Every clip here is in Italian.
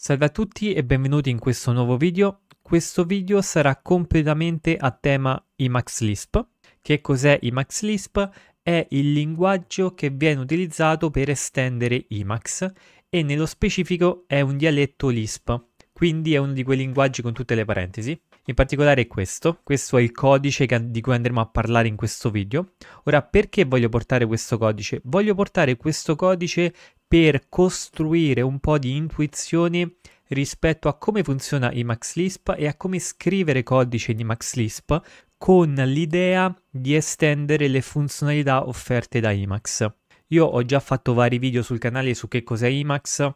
Salve a tutti e benvenuti in questo nuovo video. Questo video sarà completamente a tema Emacs lisp Che cos'è Emacs lisp È il linguaggio che viene utilizzato per estendere Emacs e nello specifico è un dialetto Lisp, quindi è uno di quei linguaggi con tutte le parentesi. In particolare è questo, questo è il codice di cui andremo a parlare in questo video. Ora perché voglio portare questo codice? Voglio portare questo codice per costruire un po' di intuizione rispetto a come funziona i MaxLisp e a come scrivere codice di MaxLisp con l'idea di estendere le funzionalità offerte da Emacs. Io ho già fatto vari video sul canale su che cos'è Emacs,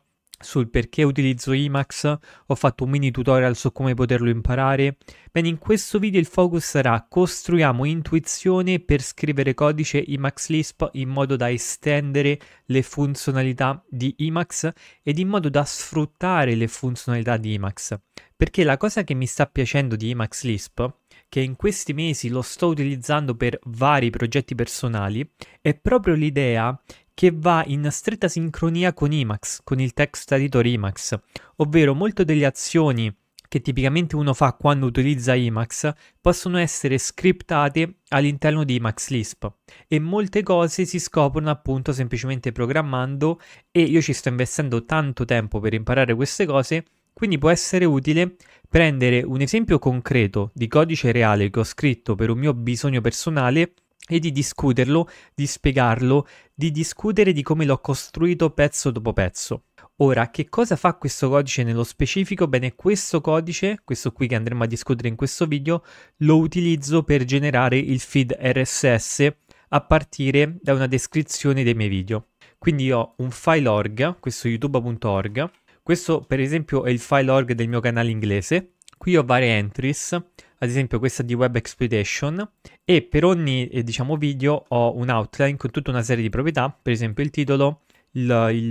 sul perché utilizzo Emacs, ho fatto un mini tutorial su come poterlo imparare. Bene, in questo video il focus sarà costruiamo intuizione per scrivere codice Emacs Lisp in modo da estendere le funzionalità di Emacs ed in modo da sfruttare le funzionalità di Emacs. Perché la cosa che mi sta piacendo di Emacs Lisp, che in questi mesi lo sto utilizzando per vari progetti personali, è proprio l'idea che va in stretta sincronia con Emacs, con il text editor Emacs, ovvero molte delle azioni che tipicamente uno fa quando utilizza Emacs possono essere scriptate all'interno di Emacs Lisp e molte cose si scoprono appunto semplicemente programmando e io ci sto investendo tanto tempo per imparare queste cose quindi può essere utile prendere un esempio concreto di codice reale che ho scritto per un mio bisogno personale e di discuterlo, di spiegarlo, di discutere di come l'ho costruito pezzo dopo pezzo. Ora, che cosa fa questo codice nello specifico? Bene, questo codice, questo qui che andremo a discutere in questo video, lo utilizzo per generare il feed RSS a partire da una descrizione dei miei video. Quindi ho un file org, questo youtube.org, questo per esempio è il file org del mio canale inglese, Qui ho varie entries, ad esempio questa di Web Exploitation e per ogni eh, diciamo, video ho un outline con tutta una serie di proprietà, per esempio il titolo, il,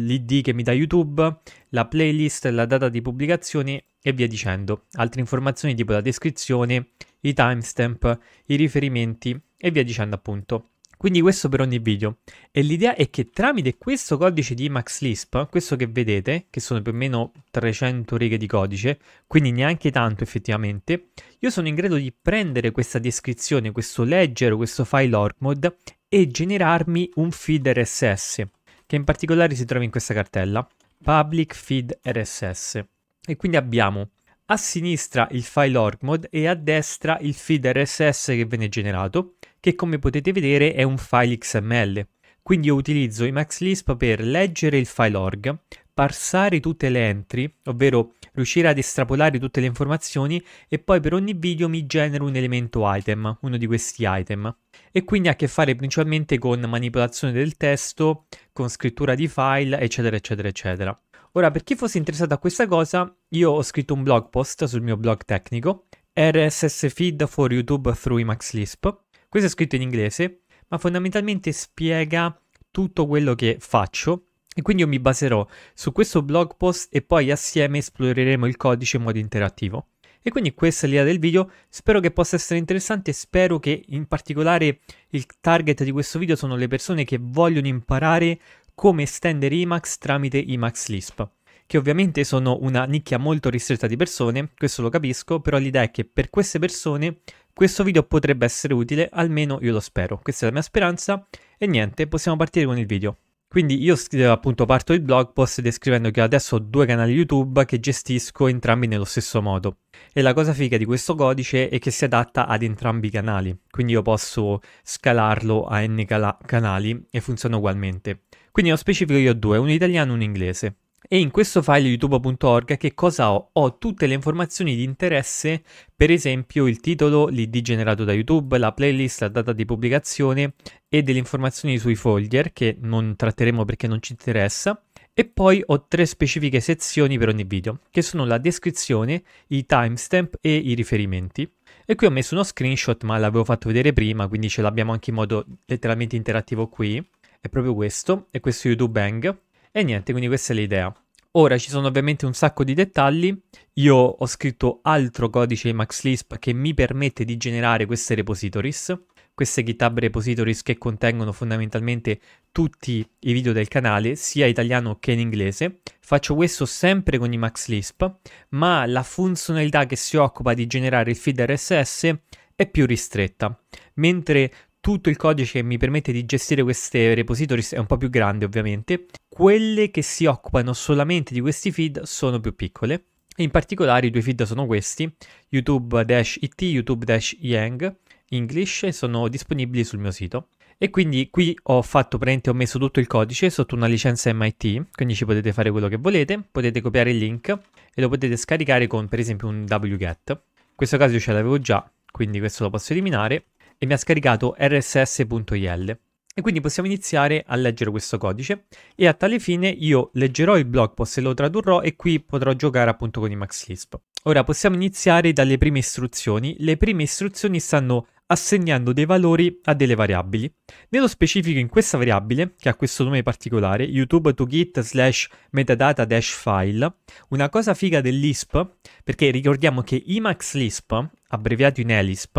l'ID che mi dà YouTube, la playlist, la data di pubblicazione e via dicendo. Altre informazioni tipo la descrizione, i timestamp, i riferimenti e via dicendo appunto. Quindi questo per ogni video. E l'idea è che tramite questo codice di MaxLisp, questo che vedete, che sono più o meno 300 righe di codice, quindi neanche tanto effettivamente, io sono in grado di prendere questa descrizione, questo ledger, questo file orgmod e generarmi un feed RSS, che in particolare si trova in questa cartella, public feed RSS. E quindi abbiamo a sinistra il file orgmod e a destra il feed RSS che viene generato che come potete vedere è un file XML. Quindi io utilizzo i MaxLisp per leggere il file org, parsare tutte le entry, ovvero riuscire ad estrapolare tutte le informazioni e poi per ogni video mi genero un elemento item, uno di questi item. E quindi ha a che fare principalmente con manipolazione del testo, con scrittura di file, eccetera, eccetera, eccetera. Ora, per chi fosse interessato a questa cosa, io ho scritto un blog post sul mio blog tecnico, RSS feed for YouTube through Emacs Lisp, questo è scritto in inglese, ma fondamentalmente spiega tutto quello che faccio e quindi io mi baserò su questo blog post e poi assieme esploreremo il codice in modo interattivo. E quindi questa è l'idea del video, spero che possa essere interessante, spero che in particolare il target di questo video sono le persone che vogliono imparare come estendere IMAX tramite IMAX Lisp, che ovviamente sono una nicchia molto ristretta di persone, questo lo capisco, però l'idea è che per queste persone questo video potrebbe essere utile, almeno io lo spero. Questa è la mia speranza e niente, possiamo partire con il video. Quindi io eh, appunto parto il blog post descrivendo che adesso ho due canali YouTube che gestisco entrambi nello stesso modo. E la cosa figa di questo codice è che si adatta ad entrambi i canali, quindi io posso scalarlo a n canali e funziona ugualmente. Quindi nello specifico io ho due, uno italiano e uno inglese. E in questo file youtube.org che cosa ho? Ho tutte le informazioni di interesse, per esempio il titolo, l'ID generato da YouTube, la playlist, la data di pubblicazione e delle informazioni sui folder che non tratteremo perché non ci interessa. E poi ho tre specifiche sezioni per ogni video, che sono la descrizione, i timestamp e i riferimenti. E qui ho messo uno screenshot, ma l'avevo fatto vedere prima, quindi ce l'abbiamo anche in modo letteralmente interattivo qui. È proprio questo, e questo YouTube Bang. E niente, quindi questa è l'idea. Ora ci sono ovviamente un sacco di dettagli, io ho scritto altro codice MaxLisp che mi permette di generare queste repositories, queste GitHub repositories che contengono fondamentalmente tutti i video del canale, sia italiano che in inglese. Faccio questo sempre con i MaxLisp, ma la funzionalità che si occupa di generare il feed RSS è più ristretta, mentre tutto il codice che mi permette di gestire queste repository è un po' più grande ovviamente, quelle che si occupano solamente di questi feed sono più piccole. In particolare i due feed sono questi, youtube-it, youtube-yang, English, sono disponibili sul mio sito. E quindi qui ho fatto prente, ho messo tutto il codice sotto una licenza MIT, quindi ci potete fare quello che volete, potete copiare il link e lo potete scaricare con per esempio un wget. In questo caso io ce l'avevo già, quindi questo lo posso eliminare e mi ha scaricato rss.il e quindi possiamo iniziare a leggere questo codice e a tale fine io leggerò il blog post e lo tradurrò e qui potrò giocare appunto con i MaxLisp. Ora possiamo iniziare dalle prime istruzioni. Le prime istruzioni stanno assegnando dei valori a delle variabili. Nello specifico in questa variabile, che ha questo nome particolare, youtube to git slash metadata dash file, una cosa figa dell'ISP, perché ricordiamo che i MaxLisp, abbreviato in ELISP,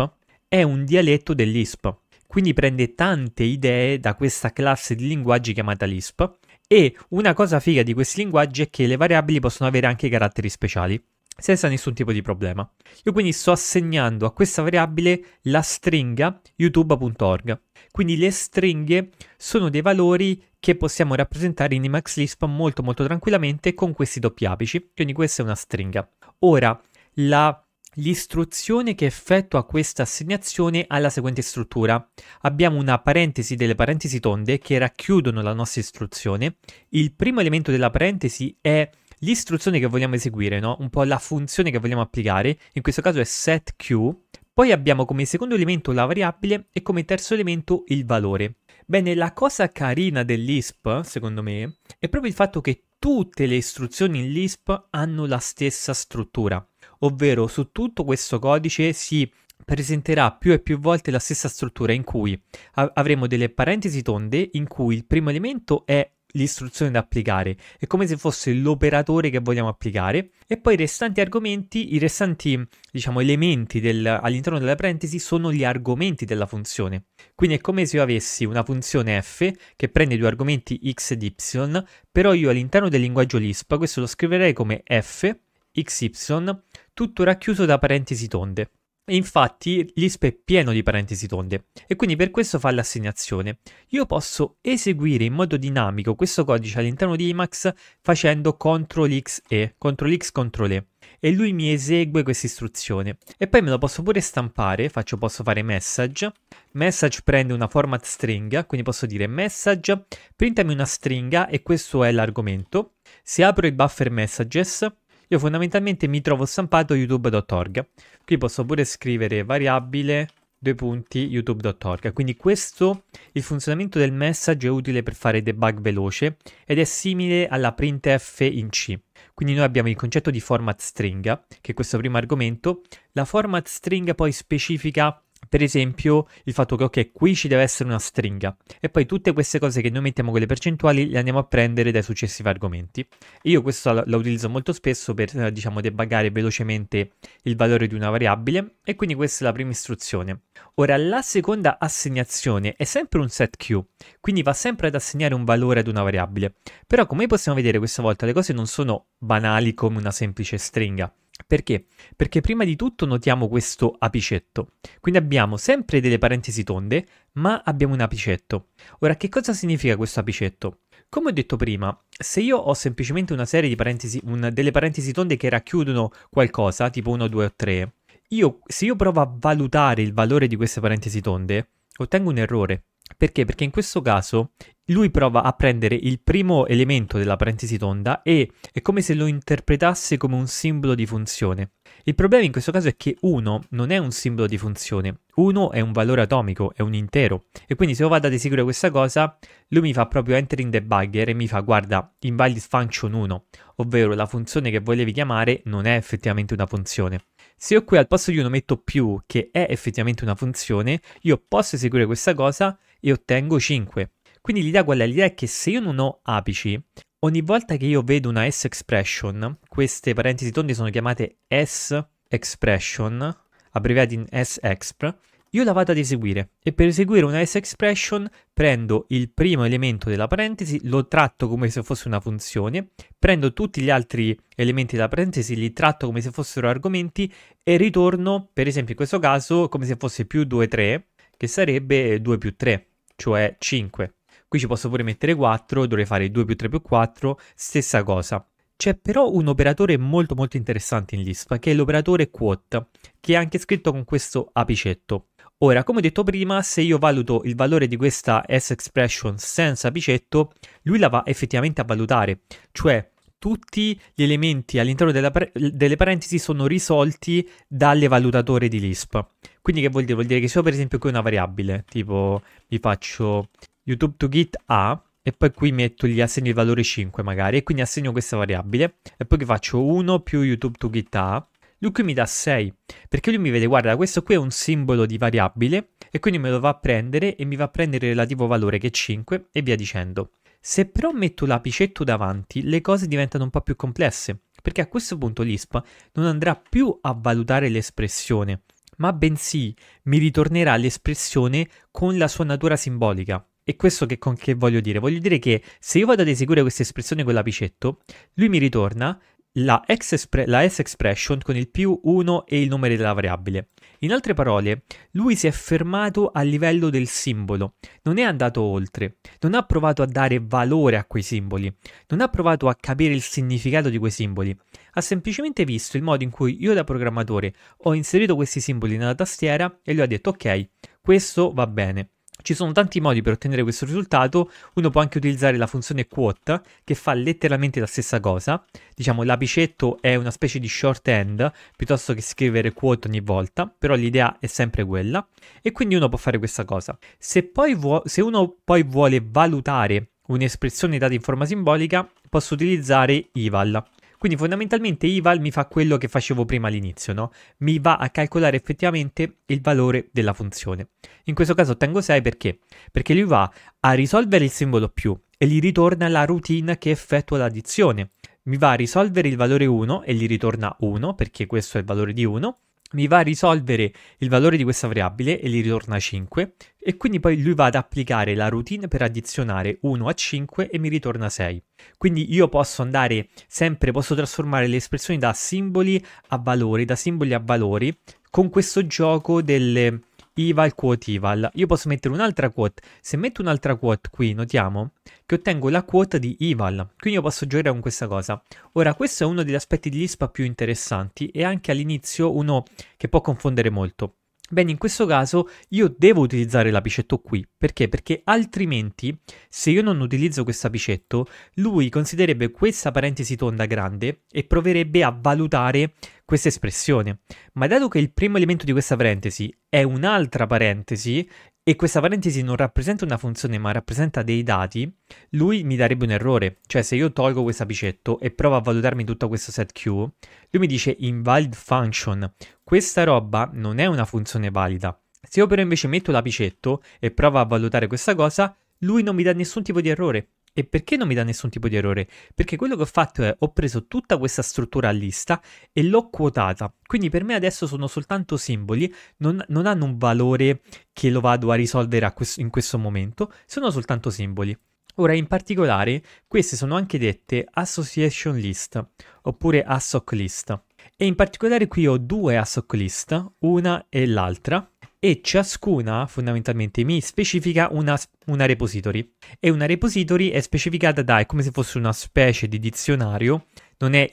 è un dialetto dell'ISP, quindi prende tante idee da questa classe di linguaggi chiamata Lisp. E una cosa figa di questi linguaggi è che le variabili possono avere anche caratteri speciali, senza nessun tipo di problema. Io quindi sto assegnando a questa variabile la stringa youtube.org. Quindi le stringhe sono dei valori che possiamo rappresentare in Emacs Lisp molto molto tranquillamente con questi doppi apici, quindi questa è una stringa. Ora, la L'istruzione che effettua questa assegnazione ha la seguente struttura. Abbiamo una parentesi delle parentesi tonde che racchiudono la nostra istruzione. Il primo elemento della parentesi è l'istruzione che vogliamo eseguire, no? un po' la funzione che vogliamo applicare, in questo caso è setQ. Poi abbiamo come secondo elemento la variabile e come terzo elemento il valore. Bene, la cosa carina dell'ISP, secondo me, è proprio il fatto che tutte le istruzioni in Lisp hanno la stessa struttura ovvero su tutto questo codice si presenterà più e più volte la stessa struttura in cui avremo delle parentesi tonde in cui il primo elemento è l'istruzione da applicare, è come se fosse l'operatore che vogliamo applicare e poi i restanti argomenti, i restanti diciamo elementi del, all'interno della parentesi sono gli argomenti della funzione. Quindi è come se io avessi una funzione f che prende due argomenti x ed y, però io all'interno del linguaggio Lisp questo lo scriverei come f xy tutto racchiuso da parentesi tonde. E infatti l'ISP è pieno di parentesi tonde e quindi per questo fa l'assegnazione. Io posso eseguire in modo dinamico questo codice all'interno di Emacs facendo CTRL X E, CTRL X, CTRL E e lui mi esegue questa istruzione e poi me lo posso pure stampare, faccio, posso fare message, message prende una format stringa, quindi posso dire message, printami una stringa e questo è l'argomento, se apro il buffer messages io fondamentalmente mi trovo stampato youtube.org. Qui posso pure scrivere variabile due punti youtube.org. Quindi questo, il funzionamento del messaggio è utile per fare debug veloce ed è simile alla printf in C. Quindi noi abbiamo il concetto di format stringa, che è questo primo argomento. La format stringa poi specifica per esempio il fatto che ok qui ci deve essere una stringa e poi tutte queste cose che noi mettiamo con le percentuali le andiamo a prendere dai successivi argomenti. Io questo lo utilizzo molto spesso per eh, diciamo debuggare velocemente il valore di una variabile e quindi questa è la prima istruzione. Ora la seconda assegnazione è sempre un set Q, quindi va sempre ad assegnare un valore ad una variabile. Però come possiamo vedere questa volta le cose non sono banali come una semplice stringa perché? Perché prima di tutto notiamo questo apicetto. Quindi abbiamo sempre delle parentesi tonde, ma abbiamo un apicetto. Ora, che cosa significa questo apicetto? Come ho detto prima, se io ho semplicemente una serie di parentesi, un, delle parentesi tonde che racchiudono qualcosa, tipo 1, 2 o 3, io, se io provo a valutare il valore di queste parentesi tonde, ottengo un errore. Perché? Perché in questo caso lui prova a prendere il primo elemento della parentesi tonda e è come se lo interpretasse come un simbolo di funzione. Il problema in questo caso è che 1 non è un simbolo di funzione, 1 è un valore atomico, è un intero. E quindi se io vado ad eseguire questa cosa, lui mi fa proprio enter in debugger e mi fa guarda invalid function 1, ovvero la funzione che volevi chiamare non è effettivamente una funzione. Se io qui al posto di 1 metto più, che è effettivamente una funzione, io posso eseguire questa cosa e ottengo 5 quindi l'idea qual è? L'idea è che se io non ho apici, ogni volta che io vedo una S expression, queste parentesi tonde sono chiamate S expression, abbreviate in S exp, io la vado ad eseguire e per eseguire una S expression prendo il primo elemento della parentesi, lo tratto come se fosse una funzione, prendo tutti gli altri elementi della parentesi, li tratto come se fossero argomenti e ritorno, per esempio in questo caso, come se fosse più 2, 3, che sarebbe 2 più 3, cioè 5. Qui ci posso pure mettere 4, dovrei fare 2 più 3 più 4, stessa cosa. C'è però un operatore molto molto interessante in Lisp, che è l'operatore quote, che è anche scritto con questo apicetto. Ora, come ho detto prima, se io valuto il valore di questa S expression senza apicetto, lui la va effettivamente a valutare, cioè tutti gli elementi all'interno pre- delle parentesi sono risolti dalle valutatori di Lisp. Quindi che vuol dire? Vuol dire che se io per esempio qui una variabile, tipo vi faccio YouTube to git a e poi qui metto gli assegno il valore 5 magari e quindi assegno questa variabile e poi faccio 1 più YouTube to git a lui qui mi dà 6 perché lui mi vede guarda questo qui è un simbolo di variabile e quindi me lo va a prendere e mi va a prendere il relativo valore che è 5 e via dicendo. Se però metto l'apicetto davanti le cose diventano un po' più complesse perché a questo punto l'ISPA non andrà più a valutare l'espressione ma bensì mi ritornerà l'espressione con la sua natura simbolica. E questo che, con che voglio dire? Voglio dire che se io vado ad eseguire questa espressione con l'apicetto, lui mi ritorna la, expre- la S expression con il più 1 e il nome della variabile. In altre parole, lui si è fermato a livello del simbolo, non è andato oltre, non ha provato a dare valore a quei simboli, non ha provato a capire il significato di quei simboli, ha semplicemente visto il modo in cui io da programmatore ho inserito questi simboli nella tastiera e gli ho detto ok, questo va bene. Ci sono tanti modi per ottenere questo risultato, uno può anche utilizzare la funzione quote che fa letteralmente la stessa cosa, diciamo l'apicetto è una specie di shorthand piuttosto che scrivere quote ogni volta, però l'idea è sempre quella e quindi uno può fare questa cosa. Se, vuo- se uno poi vuole valutare un'espressione data in forma simbolica, posso utilizzare eval. Quindi fondamentalmente IVAL mi fa quello che facevo prima all'inizio, no? Mi va a calcolare effettivamente il valore della funzione. In questo caso ottengo 6 perché? Perché lui va a risolvere il simbolo più e gli ritorna la routine che effettua l'addizione. Mi va a risolvere il valore 1 e gli ritorna 1 perché questo è il valore di 1 mi va a risolvere il valore di questa variabile e gli ritorna 5 e quindi poi lui va ad applicare la routine per addizionare 1 a 5 e mi ritorna 6. Quindi io posso andare sempre, posso trasformare le espressioni da simboli a valori, da simboli a valori con questo gioco delle Ival quote Ival. Io posso mettere un'altra quote. Se metto un'altra quote qui, notiamo che ottengo la quote di Ival. Quindi io posso giocare con questa cosa. Ora, questo è uno degli aspetti di Lispa più interessanti e anche all'inizio uno che può confondere molto. Bene, in questo caso io devo utilizzare l'apicetto qui. Perché? Perché altrimenti, se io non utilizzo questo apicetto, lui considererebbe questa parentesi tonda grande e proverebbe a valutare questa espressione. Ma dato che il primo elemento di questa parentesi è un'altra parentesi, e questa parentesi non rappresenta una funzione ma rappresenta dei dati, lui mi darebbe un errore. Cioè se io tolgo questo apicetto e provo a valutarmi tutto questo set Q, lui mi dice invalid function. Questa roba non è una funzione valida. Se io però invece metto l'apicetto e provo a valutare questa cosa, lui non mi dà nessun tipo di errore. E perché non mi dà nessun tipo di errore? Perché quello che ho fatto è ho preso tutta questa struttura a lista e l'ho quotata. Quindi per me adesso sono soltanto simboli, non, non hanno un valore che lo vado a risolvere a questo, in questo momento, sono soltanto simboli. Ora, in particolare, queste sono anche dette association list oppure assoc list. E in particolare qui ho due assoc list, una e l'altra, e ciascuna fondamentalmente mi specifica una, una repository e una repository è specificata da, è come se fosse una specie di dizionario non è,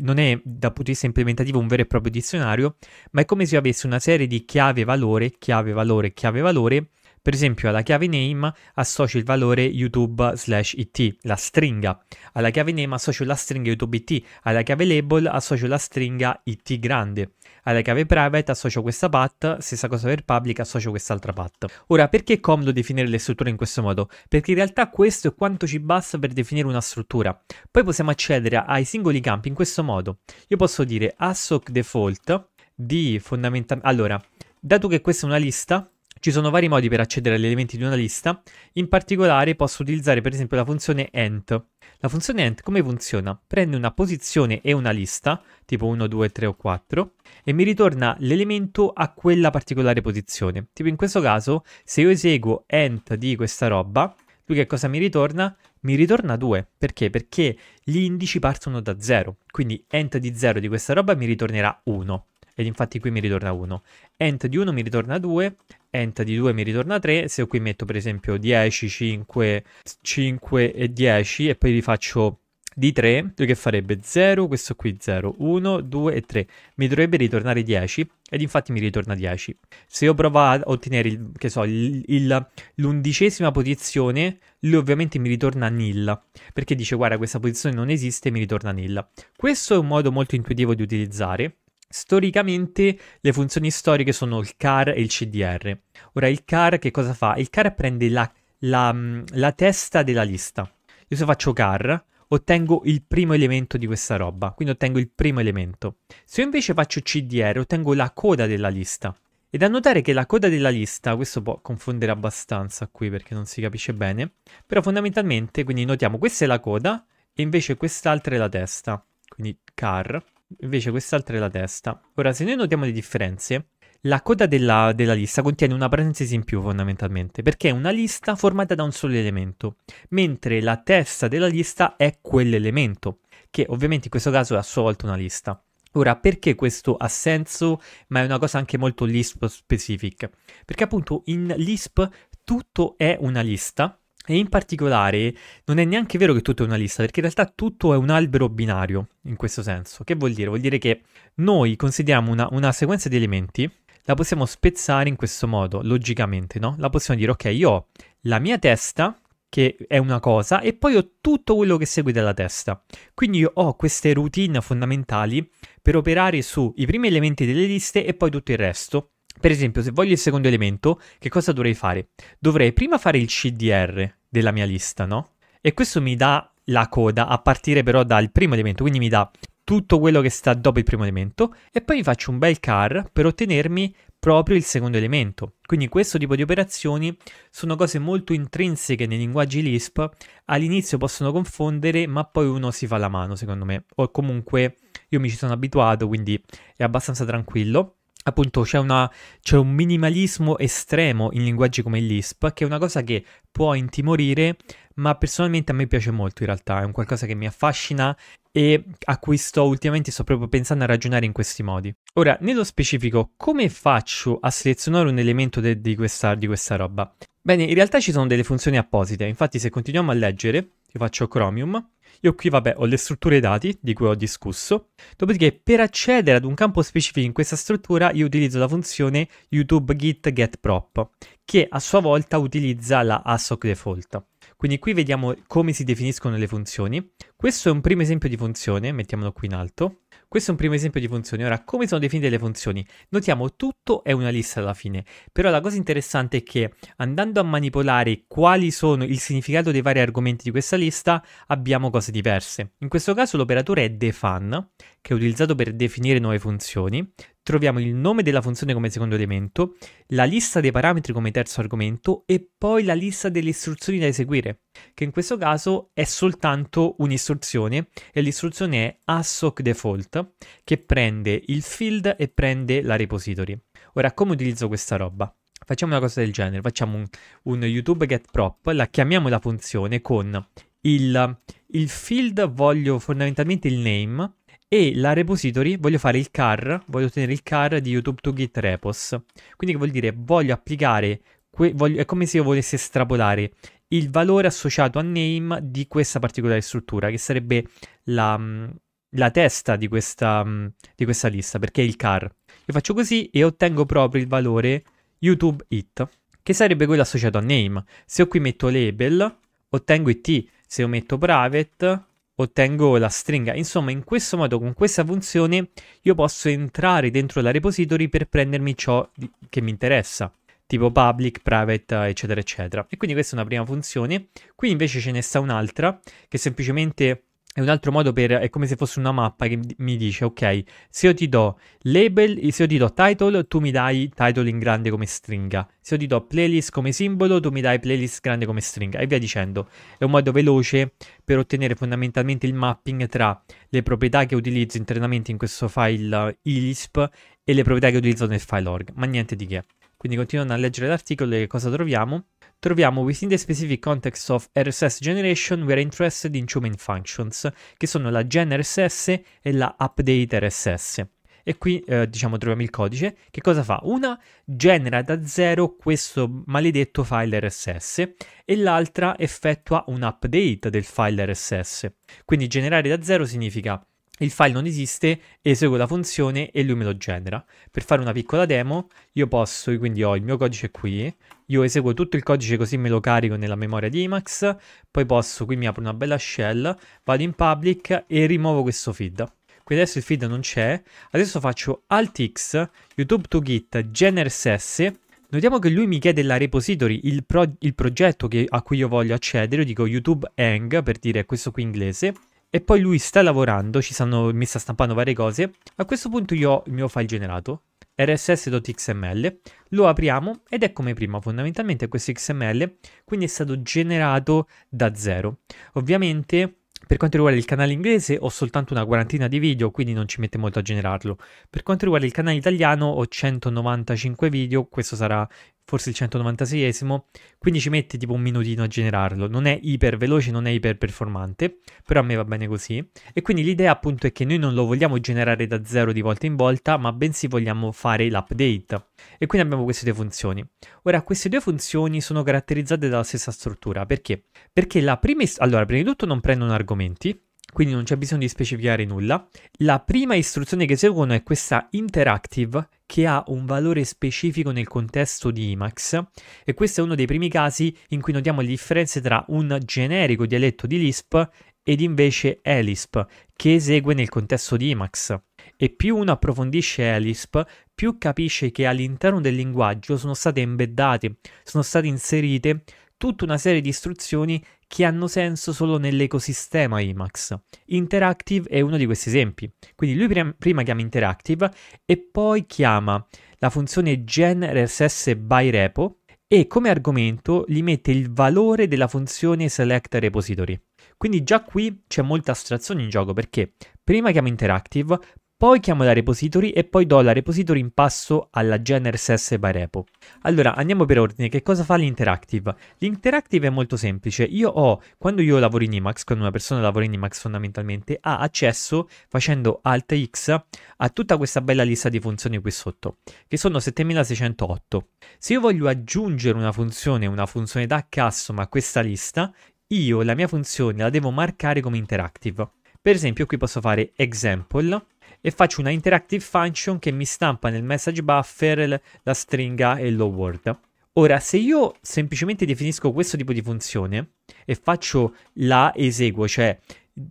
non è dal punto di vista implementativo un vero e proprio dizionario, ma è come se io avessi una serie di chiave valore, chiave valore, chiave valore. Per esempio alla chiave name associo il valore YouTube slash IT, la stringa. Alla chiave name associo la stringa YouTube IT, alla chiave label associo la stringa IT grande alla chiave private associo questa path, stessa cosa per public associo quest'altra path. Ora, perché è comodo definire le strutture in questo modo? Perché in realtà questo è quanto ci basta per definire una struttura. Poi possiamo accedere ai singoli campi in questo modo. Io posso dire asoc default di fondamentalmente... Allora, dato che questa è una lista, ci sono vari modi per accedere agli elementi di una lista, in particolare posso utilizzare per esempio la funzione end. La funzione end come funziona? Prende una posizione e una lista, tipo 1, 2, 3 o 4, e mi ritorna l'elemento a quella particolare posizione. Tipo in questo caso, se io eseguo end di questa roba, lui che cosa mi ritorna? mi ritorna 2. Perché? Perché gli indici partono da 0, quindi ent di 0 di questa roba mi ritornerà 1. Ed infatti qui mi ritorna 1. Ent di 1 mi ritorna 2, ent di 2 mi ritorna 3, se qui metto per esempio 10, 5, 5 e 10 e poi vi faccio di 3, lui che farebbe 0, questo qui 0, 1, 2 e 3. Mi dovrebbe ritornare 10 ed infatti mi ritorna 10. Se io provo a ottenere, il, che so, il, il, l'undicesima posizione, lui ovviamente mi ritorna nil, perché dice guarda questa posizione non esiste e mi ritorna nil. Questo è un modo molto intuitivo di utilizzare, Storicamente le funzioni storiche sono il car e il CDR. Ora il car che cosa fa? Il car prende la, la, mm, la testa della lista. Io se faccio car ottengo il primo elemento di questa roba, quindi ottengo il primo elemento. Se io invece faccio CDR ottengo la coda della lista. E da notare che la coda della lista, questo può confondere abbastanza qui perché non si capisce bene, però fondamentalmente, quindi notiamo questa è la coda e invece quest'altra è la testa, quindi car invece quest'altra è la testa. Ora, se noi notiamo le differenze, la coda della, della, lista contiene una parentesi in più fondamentalmente, perché è una lista formata da un solo elemento, mentre la testa della lista è quell'elemento, che ovviamente in questo caso è a sua volta una lista. Ora, perché questo ha senso, ma è una cosa anche molto Lisp specific? Perché appunto in Lisp tutto è una lista, e in particolare non è neanche vero che tutto è una lista, perché in realtà tutto è un albero binario, in questo senso. Che vuol dire? Vuol dire che noi consideriamo una, una sequenza di elementi, la possiamo spezzare in questo modo, logicamente, no? La possiamo dire, ok, io ho la mia testa, che è una cosa, e poi ho tutto quello che segue dalla testa. Quindi io ho queste routine fondamentali per operare sui primi elementi delle liste e poi tutto il resto, per esempio, se voglio il secondo elemento, che cosa dovrei fare? Dovrei prima fare il CDR della mia lista, no? E questo mi dà la coda a partire però dal primo elemento, quindi mi dà tutto quello che sta dopo il primo elemento e poi faccio un bel car per ottenermi proprio il secondo elemento. Quindi questo tipo di operazioni sono cose molto intrinseche nei linguaggi Lisp, all'inizio possono confondere, ma poi uno si fa la mano, secondo me, o comunque io mi ci sono abituato, quindi è abbastanza tranquillo appunto c'è, una, c'è, un minimalismo estremo in linguaggi come Lisp, che è una cosa che può intimorire, ma personalmente a me piace molto in realtà, è un qualcosa che mi affascina e a cui sto ultimamente sto proprio pensando a ragionare in questi modi. Ora, nello specifico, come faccio a selezionare un elemento de- di, questa, di questa roba? Bene, in realtà ci sono delle funzioni apposite, infatti se continuiamo a leggere, io faccio Chromium, io qui, vabbè, ho le strutture dati di cui ho discusso. Dopodiché, per accedere ad un campo specifico in questa struttura, io utilizzo la funzione YouTube git get prop, che a sua volta utilizza la ASOC default. Quindi qui vediamo come si definiscono le funzioni. Questo è un primo esempio di funzione, mettiamolo qui in alto. Questo è un primo esempio di funzioni. Ora, come sono definite le funzioni? Notiamo tutto è una lista alla fine, però la cosa interessante è che andando a manipolare quali sono il significato dei vari argomenti di questa lista, abbiamo cose diverse. In questo caso l'operatore è defan, che è utilizzato per definire nuove funzioni, troviamo il nome della funzione come secondo elemento, la lista dei parametri come terzo argomento e poi la lista delle istruzioni da eseguire, che in questo caso è soltanto un'istruzione e l'istruzione è assoc default che prende il field e prende la repository. Ora, come utilizzo questa roba? Facciamo una cosa del genere, facciamo un, un YouTube get prop, la chiamiamo la funzione con il, il field, voglio fondamentalmente il name, e la repository voglio fare il car, voglio ottenere il car di YouTube to Git repos. Quindi che vuol dire? Voglio applicare, que- voglio, è come se io volessi estrapolare il valore associato a name di questa particolare struttura, che sarebbe la, mm, la testa di questa, mm, di questa lista, perché è il car. Io faccio così e ottengo proprio il valore YouTube it, che sarebbe quello associato a name. Se io qui metto label, ottengo it. Se io metto private, ottengo la stringa. Insomma, in questo modo, con questa funzione, io posso entrare dentro la repository per prendermi ciò che mi interessa, tipo public, private, eccetera, eccetera. E quindi questa è una prima funzione. Qui invece ce ne sta un'altra, che semplicemente è un altro modo per, è come se fosse una mappa che mi dice, ok, se io ti do label, se io ti do title, tu mi dai title in grande come stringa, se io ti do playlist come simbolo, tu mi dai playlist grande come stringa e via dicendo. È un modo veloce per ottenere fondamentalmente il mapping tra le proprietà che utilizzo internamente in questo file ILISP e le proprietà che utilizzo nel file org, ma niente di che. Quindi continuando a leggere l'articolo e cosa troviamo troviamo within the specific context of RSS generation we are interested in two main functions, che sono la gen RSS e la update RSS. E qui eh, diciamo troviamo il codice. Che cosa fa? Una genera da zero questo maledetto file RSS e l'altra effettua un update del file RSS. Quindi generare da zero significa il file non esiste, eseguo la funzione e lui me lo genera. Per fare una piccola demo io posso, quindi ho il mio codice qui, io eseguo tutto il codice così me lo carico nella memoria di Emacs, poi posso, qui mi apro una bella shell, vado in public e rimuovo questo feed. Qui adesso il feed non c'è, adesso faccio alt x, youtube to git, gener ss, Notiamo che lui mi chiede la repository, il, pro il progetto che, a cui io voglio accedere, io dico YouTube Hang per dire questo qui inglese, e poi lui sta lavorando, ci stanno, mi sta stampando varie cose. A questo punto io ho il mio file generato, rss.xml, lo apriamo ed è come prima, fondamentalmente questo xml quindi è stato generato da zero. Ovviamente per quanto riguarda il canale inglese ho soltanto una quarantina di video, quindi non ci mette molto a generarlo. Per quanto riguarda il canale italiano ho 195 video, questo sarà forse il 196esimo, quindi ci mette tipo un minutino a generarlo. Non è iper veloce, non è iper performante, però a me va bene così. E quindi l'idea appunto è che noi non lo vogliamo generare da zero di volta in volta, ma bensì vogliamo fare l'update. E quindi abbiamo queste due funzioni. Ora, queste due funzioni sono caratterizzate dalla stessa struttura, perché? Perché la prima... Allora, prima di tutto non prendono argomenti, quindi non c'è bisogno di specificare nulla. La prima istruzione che seguono è questa interactive che ha un valore specifico nel contesto di IMAX e questo è uno dei primi casi in cui notiamo le differenze tra un generico dialetto di Lisp ed invece ELISP che esegue nel contesto di IMAX. E più uno approfondisce ELISP, più capisce che all'interno del linguaggio sono state embeddate, sono state inserite tutta una serie di istruzioni che hanno senso solo nell'ecosistema IMAX. Interactive è uno di questi esempi. Quindi lui prima chiama Interactive e poi chiama la funzione GenRSS by repo e come argomento gli mette il valore della funzione select repository. Quindi già qui c'è molta astrazione in gioco perché prima chiama interactive, poi chiamo la repository e poi do la repository in passo alla generss by repo. Allora andiamo per ordine, che cosa fa l'interactive? L'interactive è molto semplice, io ho, quando io lavoro in Emacs, quando una persona lavora in Emacs fondamentalmente, ha accesso facendo alt x a tutta questa bella lista di funzioni qui sotto, che sono 7608. Se io voglio aggiungere una funzione, una funzione da custom a questa lista, io la mia funzione la devo marcare come interactive. Per esempio qui posso fare example e faccio una interactive function che mi stampa nel message buffer la stringa hello world. Ora, se io semplicemente definisco questo tipo di funzione e faccio la eseguo, cioè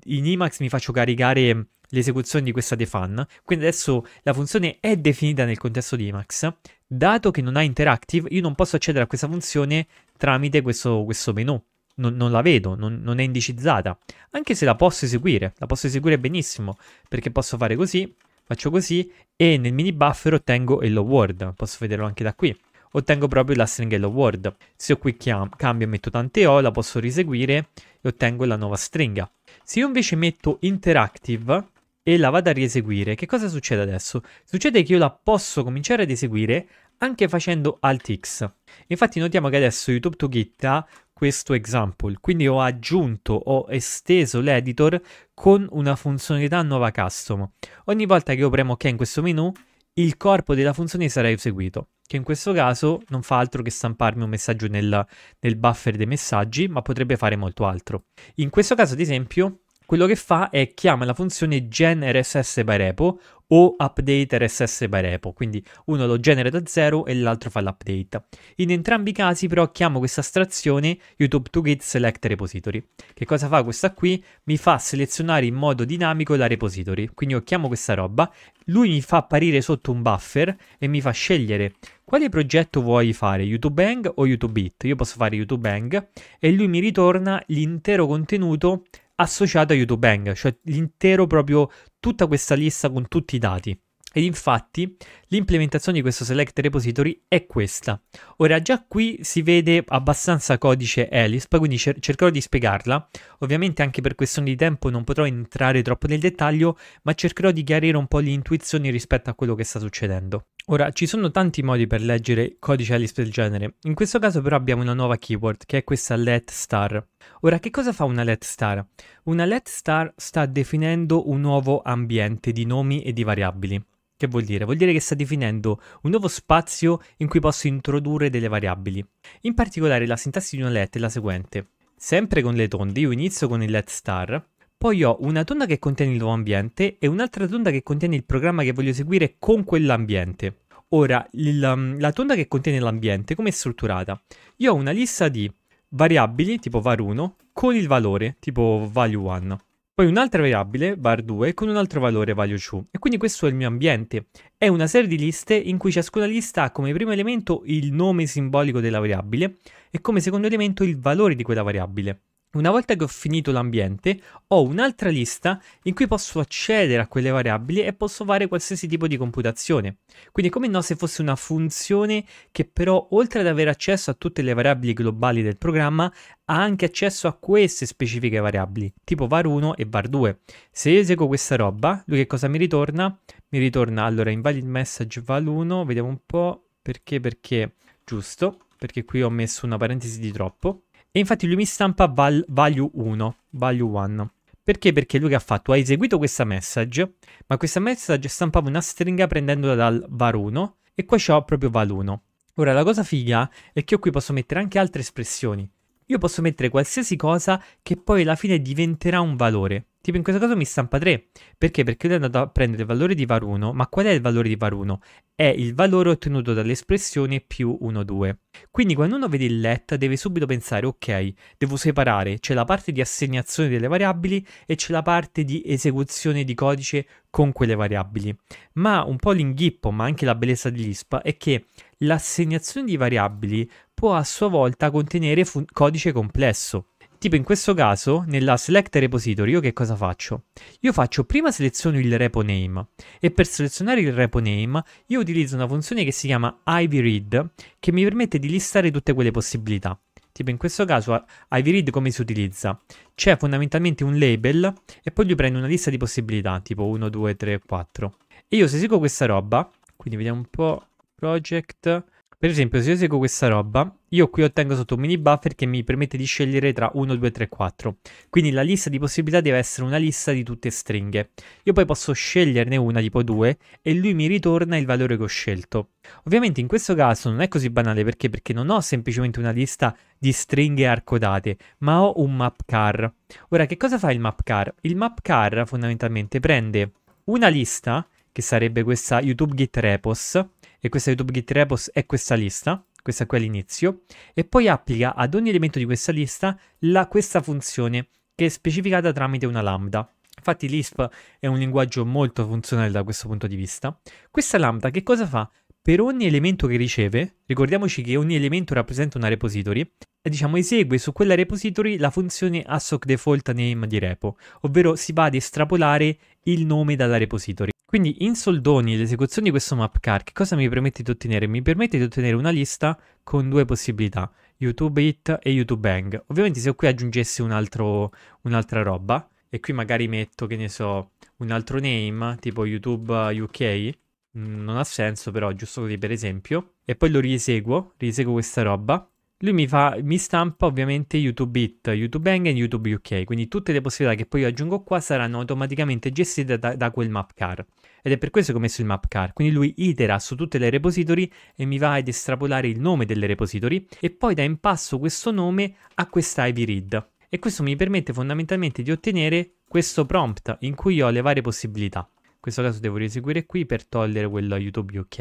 in Emacs mi faccio caricare l'esecuzione di questa defun, quindi adesso la funzione è definita nel contesto di Emacs, dato che non ha interactive, io non posso accedere a questa funzione tramite questo, questo menu non, non la vedo, non, non, è indicizzata. Anche se la posso eseguire, la posso eseguire benissimo, perché posso fare così, faccio così e nel mini buffer ottengo hello world, posso vederlo anche da qui. Ottengo proprio la stringa hello world. Se io qui cambio e metto tante O, la posso riseguire e ottengo la nuova stringa. Se io invece metto interactive, e la vado a rieseguire, che cosa succede adesso? Succede che io la posso cominciare ad eseguire anche facendo Alt X. Infatti notiamo che adesso YouTube 2 gitta questo example. Quindi ho aggiunto, ho esteso l'editor con una funzionalità nuova custom. Ogni volta che io premo ok in questo menu, il corpo della funzione sarà eseguito, che in questo caso non fa altro che stamparmi un messaggio nel, nel buffer dei messaggi, ma potrebbe fare molto altro. In questo caso, ad esempio, quello che fa è chiama la funzione genRSS by repo o update RSS by repo, quindi uno lo genera da zero e l'altro fa l'update. In entrambi i casi però chiamo questa astrazione YouTube to toolkit select repository. Che cosa fa questa qui? Mi fa selezionare in modo dinamico la repository, quindi io chiamo questa roba, lui mi fa apparire sotto un buffer e mi fa scegliere quale progetto vuoi fare, YouTube Bang o YouTube It. Io posso fare YouTube Bang e lui mi ritorna l'intero contenuto associato a YouTube cioè l'intero proprio tutta questa lista con tutti i dati. Ed infatti l'implementazione di questo select repository è questa. Ora già qui si vede abbastanza codice ELISP, quindi cer- cercherò di spiegarla. Ovviamente anche per questioni di tempo non potrò entrare troppo nel dettaglio, ma cercherò di chiarire un po' le intuizioni rispetto a quello che sta succedendo. Ora, ci sono tanti modi per leggere codice Elisp del genere, in questo caso però abbiamo una nuova keyword che è questa let star. Ora, che cosa fa una LED star? Una LED star sta definendo un nuovo ambiente di nomi e di variabili. Che vuol dire? Vuol dire che sta definendo un nuovo spazio in cui posso introdurre delle variabili. In particolare la sintassi di una let è la seguente. Sempre con le tonde, io inizio con il let star, poi ho una tonda che contiene il nuovo ambiente e un'altra tonda che contiene il programma che voglio eseguire con quell'ambiente. Ora, il, um, la tonda che contiene l'ambiente come è strutturata? Io ho una lista di variabili tipo var1 con il valore tipo value1. Poi un'altra variabile var2 con un altro valore value2. E quindi questo è il mio ambiente. È una serie di liste in cui ciascuna lista ha come primo elemento il nome simbolico della variabile e come secondo elemento il valore di quella variabile. Una volta che ho finito l'ambiente, ho un'altra lista in cui posso accedere a quelle variabili e posso fare qualsiasi tipo di computazione. Quindi è come no se fosse una funzione che però, oltre ad avere accesso a tutte le variabili globali del programma, ha anche accesso a queste specifiche variabili, tipo var1 e var2. Se io eseguo questa roba, lui che cosa mi ritorna? Mi ritorna allora invalid message val1, vediamo un po' perché, perché, giusto, perché qui ho messo una parentesi di troppo e infatti lui mi stampa val value 1, value 1. Perché? Perché lui che ha fatto? Ha eseguito questa message, ma questa message stampava una stringa prendendola dal var1 e qua c'ho proprio val1. Ora la cosa figa è che io qui posso mettere anche altre espressioni. Io posso mettere qualsiasi cosa che poi alla fine diventerà un valore. Tipo in questo caso mi stampa 3. Perché? Perché lui è andato a prendere il valore di var 1, ma qual è il valore di var 1? È il valore ottenuto dall'espressione più 1, 2. Quindi quando uno vede il let deve subito pensare, ok, devo separare, c'è la parte di assegnazione delle variabili e c'è la parte di esecuzione di codice con quelle variabili. Ma un po' l'inghippo, ma anche la bellezza di dell'ISPA è che l'assegnazione di variabili può a sua volta contenere codice complesso. Tipo in questo caso, nella select repository, io che cosa faccio? Io faccio prima seleziono il repo name e per selezionare il repo name io utilizzo una funzione che si chiama ivyread che mi permette di listare tutte quelle possibilità. Tipo in questo caso ivyread come si utilizza? C'è fondamentalmente un label e poi gli prendo una lista di possibilità, tipo 1, 2, 3, 4. E io se seguo questa roba, quindi vediamo un po' project per esempio, se io eseguo questa roba, io qui ottengo sotto un mini buffer che mi permette di scegliere tra 1, 2, 3, 4. Quindi la lista di possibilità deve essere una lista di tutte stringhe. Io poi posso sceglierne una tipo 2 e lui mi ritorna il valore che ho scelto. Ovviamente in questo caso non è così banale perché? Perché non ho semplicemente una lista di stringhe arcodate, ma ho un map car. Ora, che cosa fa il map car? Il map car fondamentalmente prende una lista, che sarebbe questa YouTube Git Repos, e questa YouTube Git Repos è questa lista, questa qui all'inizio, e poi applica ad ogni elemento di questa lista la, questa funzione che è specificata tramite una lambda. Infatti Lisp è un linguaggio molto funzionale da questo punto di vista. Questa lambda che cosa fa? Per ogni elemento che riceve, ricordiamoci che ogni elemento rappresenta una repository, e diciamo esegue su quella repository la funzione assoc default name di repo, ovvero si va ad estrapolare il nome dalla repository. Quindi in soldoni l'esecuzione di questo map car che cosa mi permette di ottenere? Mi permette di ottenere una lista con due possibilità, YouTube Hit e YouTube Bang. Ovviamente se qui aggiungessi un'altra un roba, e qui magari metto, che ne so, un altro name, tipo YouTube eh, UK, mm, non ha senso però, giusto così per esempio, e poi lo rieseguo, rieseguo questa roba, lui mi, fa, mi stampa ovviamente YouTube It, YouTube Bang e YouTube UK, quindi tutte le possibilità che poi io aggiungo qua saranno automaticamente gestite da, da quel map car. Ed è per questo che ho messo il map car, quindi lui itera su tutte le repository e mi va ad estrapolare il nome delle repository e poi dà in passo questo nome a questa Ivy Read. E questo mi permette fondamentalmente di ottenere questo prompt in cui ho le varie possibilità. In questo caso devo riseguire qui per togliere quello YouTube UK.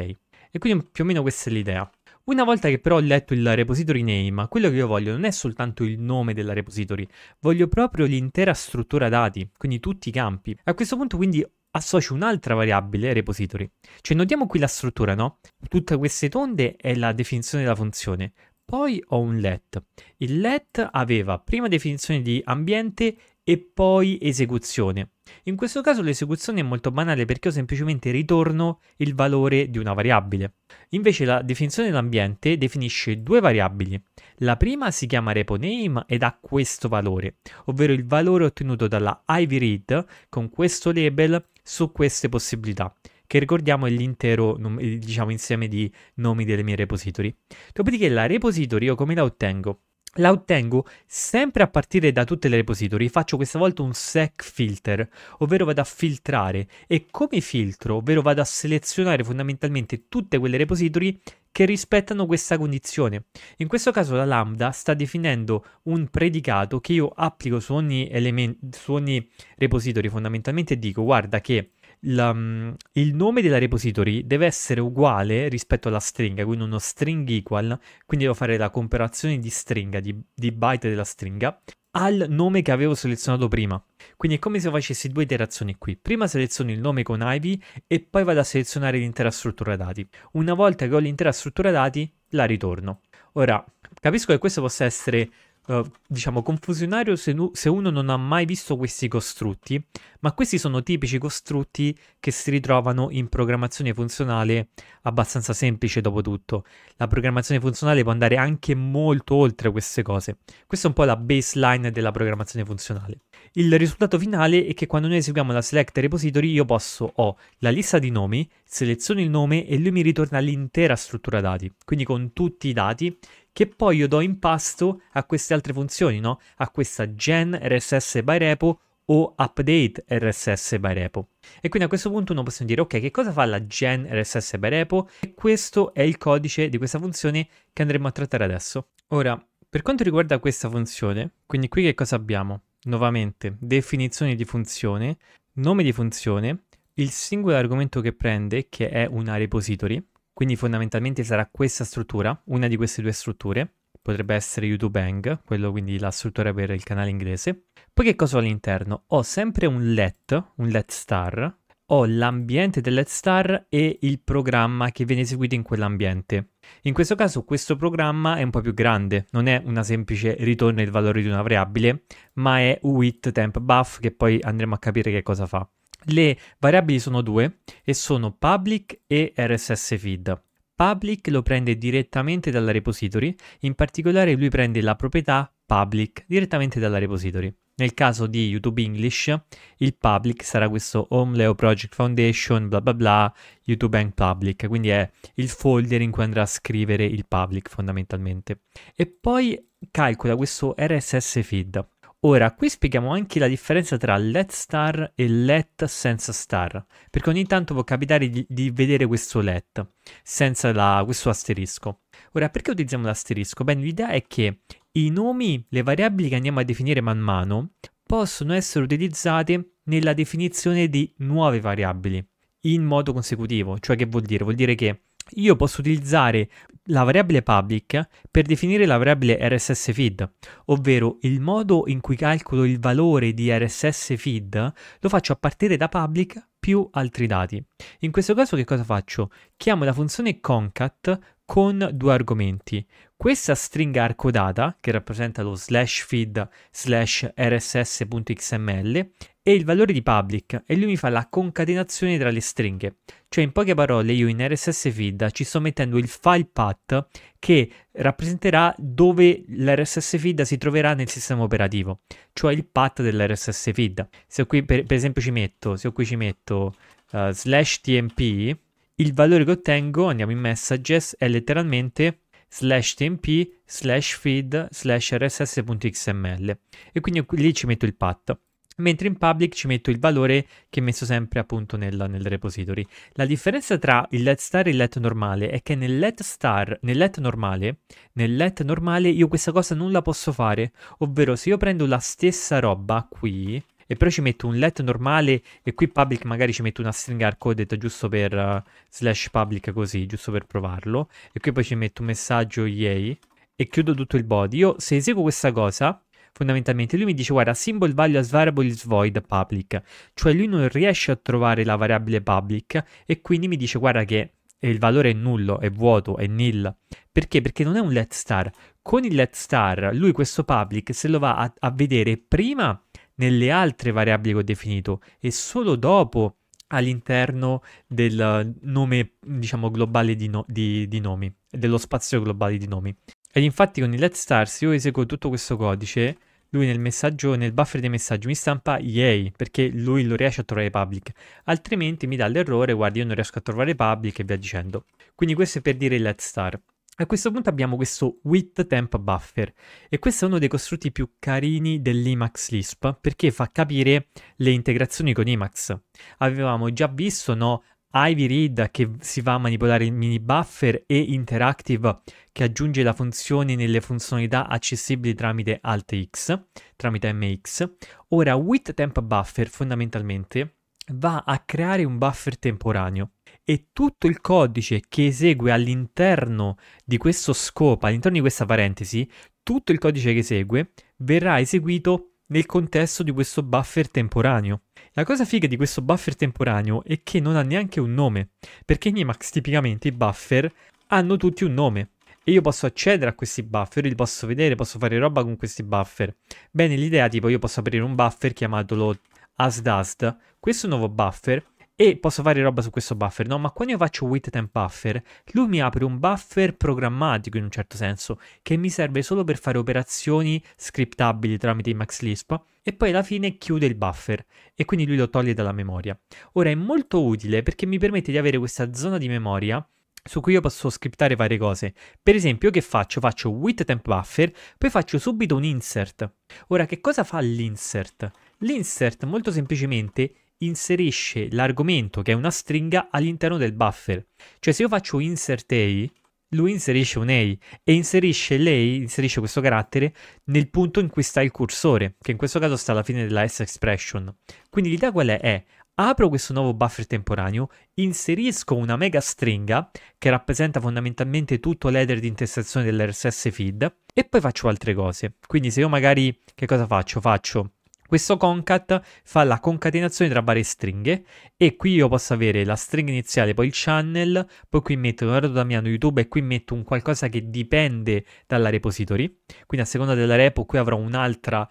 E quindi più o meno questa è l'idea. Una volta che però ho letto il repository name, quello che io voglio non è soltanto il nome della repository, voglio proprio l'intera struttura dati, quindi tutti i campi. A questo punto quindi associo un'altra variabile repository. Cioè notiamo qui la struttura, no? Tutte queste tonde è la definizione della funzione. Poi ho un let. Il let aveva prima definizione di ambiente e poi esecuzione. In questo caso l'esecuzione è molto banale perché io semplicemente ritorno il valore di una variabile. Invece la definizione dell'ambiente definisce due variabili. La prima si chiama reponame ed ha questo valore, ovvero il valore ottenuto dalla ivyread con questo label su queste possibilità che ricordiamo è l'intero diciamo, insieme di nomi delle mie repository. Dopodiché la repository io come la ottengo? la ottengo sempre a partire da tutte le repository, faccio questa volta un sec filter, ovvero vado a filtrare e come filtro, ovvero vado a selezionare fondamentalmente tutte quelle repository che rispettano questa condizione. In questo caso la lambda sta definendo un predicato che io applico su ogni, element- su ogni repository fondamentalmente dico guarda che la, mm, il nome della repository deve essere uguale rispetto alla stringa, quindi uno string equal, quindi devo fare la comparazione di stringa, di, di byte della stringa, al nome che avevo selezionato prima. Quindi è come se facessi due iterazioni qui. Prima seleziono il nome con Ivy e poi vado a selezionare l'intera struttura dati. Una volta che ho l'intera struttura dati, la ritorno. Ora, capisco che questo possa essere eh, diciamo, confusionario se, nu- se uno non ha mai visto questi costrutti, ma questi sono tipici costrutti che si ritrovano in programmazione funzionale abbastanza semplice dopo tutto. La programmazione funzionale può andare anche molto oltre queste cose. Questa è un po' la baseline della programmazione funzionale. Il risultato finale è che quando noi eseguiamo la select repository io posso ho la lista di nomi, seleziono il nome e lui mi ritorna l'intera struttura dati, quindi con tutti i dati che poi io do in pasto a queste altre funzioni, no? A questa gen RSS by repo o update RSS by repo. E quindi a questo punto uno possiamo dire ok, che cosa fa la gen RSS by repo? E questo è il codice di questa funzione che andremo a trattare adesso. Ora, per quanto riguarda questa funzione, quindi qui che cosa abbiamo? Nuovamente, definizione di funzione, nome di funzione, il singolo argomento che prende, che è una repository, quindi fondamentalmente sarà questa struttura, una di queste due strutture, potrebbe essere YouTube Hang, quello quindi la struttura per il canale inglese. Poi che cosa ho all'interno? Ho sempre un let, un let star, ho l'ambiente del let star e il programma che viene eseguito in quell'ambiente. In questo caso questo programma è un po' più grande, non è una semplice ritorno il valore di una variabile, ma è with temp buff che poi andremo a capire che cosa fa. Le variabili sono due e sono public e RSS feed. Public lo prende direttamente dalla repository, in particolare lui prende la proprietà public direttamente dalla repository. Nel caso di YouTube English, il public sarà questo Home Leo Project Foundation, bla bla bla, YouTube Bank Public, quindi è il folder in cui andrà a scrivere il public fondamentalmente. E poi calcola questo RSS feed. Ora, qui spieghiamo anche la differenza tra let star e let senza star, perché ogni tanto può capitare di, di vedere questo let senza la, questo asterisco. Ora, perché utilizziamo l'asterisco? Beh, l'idea è che i nomi, le variabili che andiamo a definire man mano, possono essere utilizzate nella definizione di nuove variabili in modo consecutivo. Cioè, che vuol dire? Vuol dire che io posso utilizzare la variabile public per definire la variabile RSS feed, ovvero il modo in cui calcolo il valore di RSS feed lo faccio a partire da public più altri dati. In questo caso che cosa faccio? Chiamo la funzione concat con due argomenti. Questa stringa arcodata, che rappresenta lo slash feed slash rss.xml, e il valore di public e lui mi fa la concatenazione tra le stringhe. Cioè in poche parole io in RSS feed ci sto mettendo il file path che rappresenterà dove l'RSS feed si troverà nel sistema operativo, cioè il path dell'RSS feed. Se qui per, per esempio ci metto, se qui ci metto uh, slash tmp, il valore che ottengo, andiamo in messages, è letteralmente slash tmp slash feed slash rss.xml e quindi lì ci metto il path mentre in public ci metto il valore che ho messo sempre appunto nel, nel, repository. La differenza tra il let star e il let normale è che nel let star, nel let normale, nel let normale io questa cosa non la posso fare, ovvero se io prendo la stessa roba qui, e però ci metto un let normale e qui public magari ci metto una stringa hardcoded giusto per uh, slash public così, giusto per provarlo e qui poi ci metto un messaggio yay e chiudo tutto il body. Io se eseguo questa cosa, fondamentalmente lui mi dice guarda symbol value as variable is void public, cioè lui non riesce a trovare la variabile public e quindi mi dice guarda che il valore è nullo, è vuoto, è nil. Perché? Perché non è un let star. Con il let star lui questo public se lo va a, a vedere prima nelle altre variabili che ho definito e solo dopo all'interno del nome, diciamo, globale di, no- di, di nomi, dello spazio globale di nomi. Ed infatti con il let star se io eseguo tutto questo codice, lui nel messaggio, nel buffer dei messaggi mi stampa yay, perché lui lo riesce a trovare public, altrimenti mi dà l'errore, guarda io non riesco a trovare public e via dicendo. Quindi questo è per dire il let star. A questo punto abbiamo questo with temp buffer e questo è uno dei costrutti più carini dell'Imax Lisp perché fa capire le integrazioni con Imax. Avevamo già visto, no, Ivy Read che si va a manipolare il mini buffer e Interactive che aggiunge la funzione nelle funzionalità accessibili tramite AltX, tramite MX. Ora, with temp buffer fondamentalmente va a creare un buffer temporaneo e tutto il codice che esegue all'interno di questo scopo, all'interno di questa parentesi, tutto il codice che esegue verrà eseguito nel contesto di questo buffer temporaneo. La cosa figa di questo buffer temporaneo è che non ha neanche un nome, perché in Emacs tipicamente i buffer hanno tutti un nome e io posso accedere a questi buffer, li posso vedere, posso fare roba con questi buffer. Bene, l'idea tipo io posso aprire un buffer chiamatolo AsDust. Questo nuovo buffer e posso fare roba su questo buffer, no? Ma quando io faccio with temp buffer, lui mi apre un buffer programmatico in un certo senso, che mi serve solo per fare operazioni scriptabili tramite i max Lisp, e poi alla fine chiude il buffer, e quindi lui lo toglie dalla memoria. Ora è molto utile perché mi permette di avere questa zona di memoria su cui io posso scriptare varie cose. Per esempio, che faccio? Faccio with temp buffer, poi faccio subito un insert. Ora, che cosa fa l'insert? L'insert molto semplicemente inserisce l'argomento che è una stringa all'interno del buffer. Cioè se io faccio insert A, lui inserisce un A e inserisce lei, inserisce questo carattere nel punto in cui sta il cursore, che in questo caso sta alla fine della S expression. Quindi l'idea qual è? È apro questo nuovo buffer temporaneo, inserisco una mega stringa che rappresenta fondamentalmente tutto l'header di intestazione dell'RSS feed e poi faccio altre cose. Quindi se io magari che cosa faccio? Faccio questo concat fa la concatenazione tra varie stringhe e qui io posso avere la stringa iniziale, poi il channel, poi qui metto Leonardo Damiano YouTube e qui metto un qualcosa che dipende dalla repository. Quindi a seconda della repo qui avrò un altro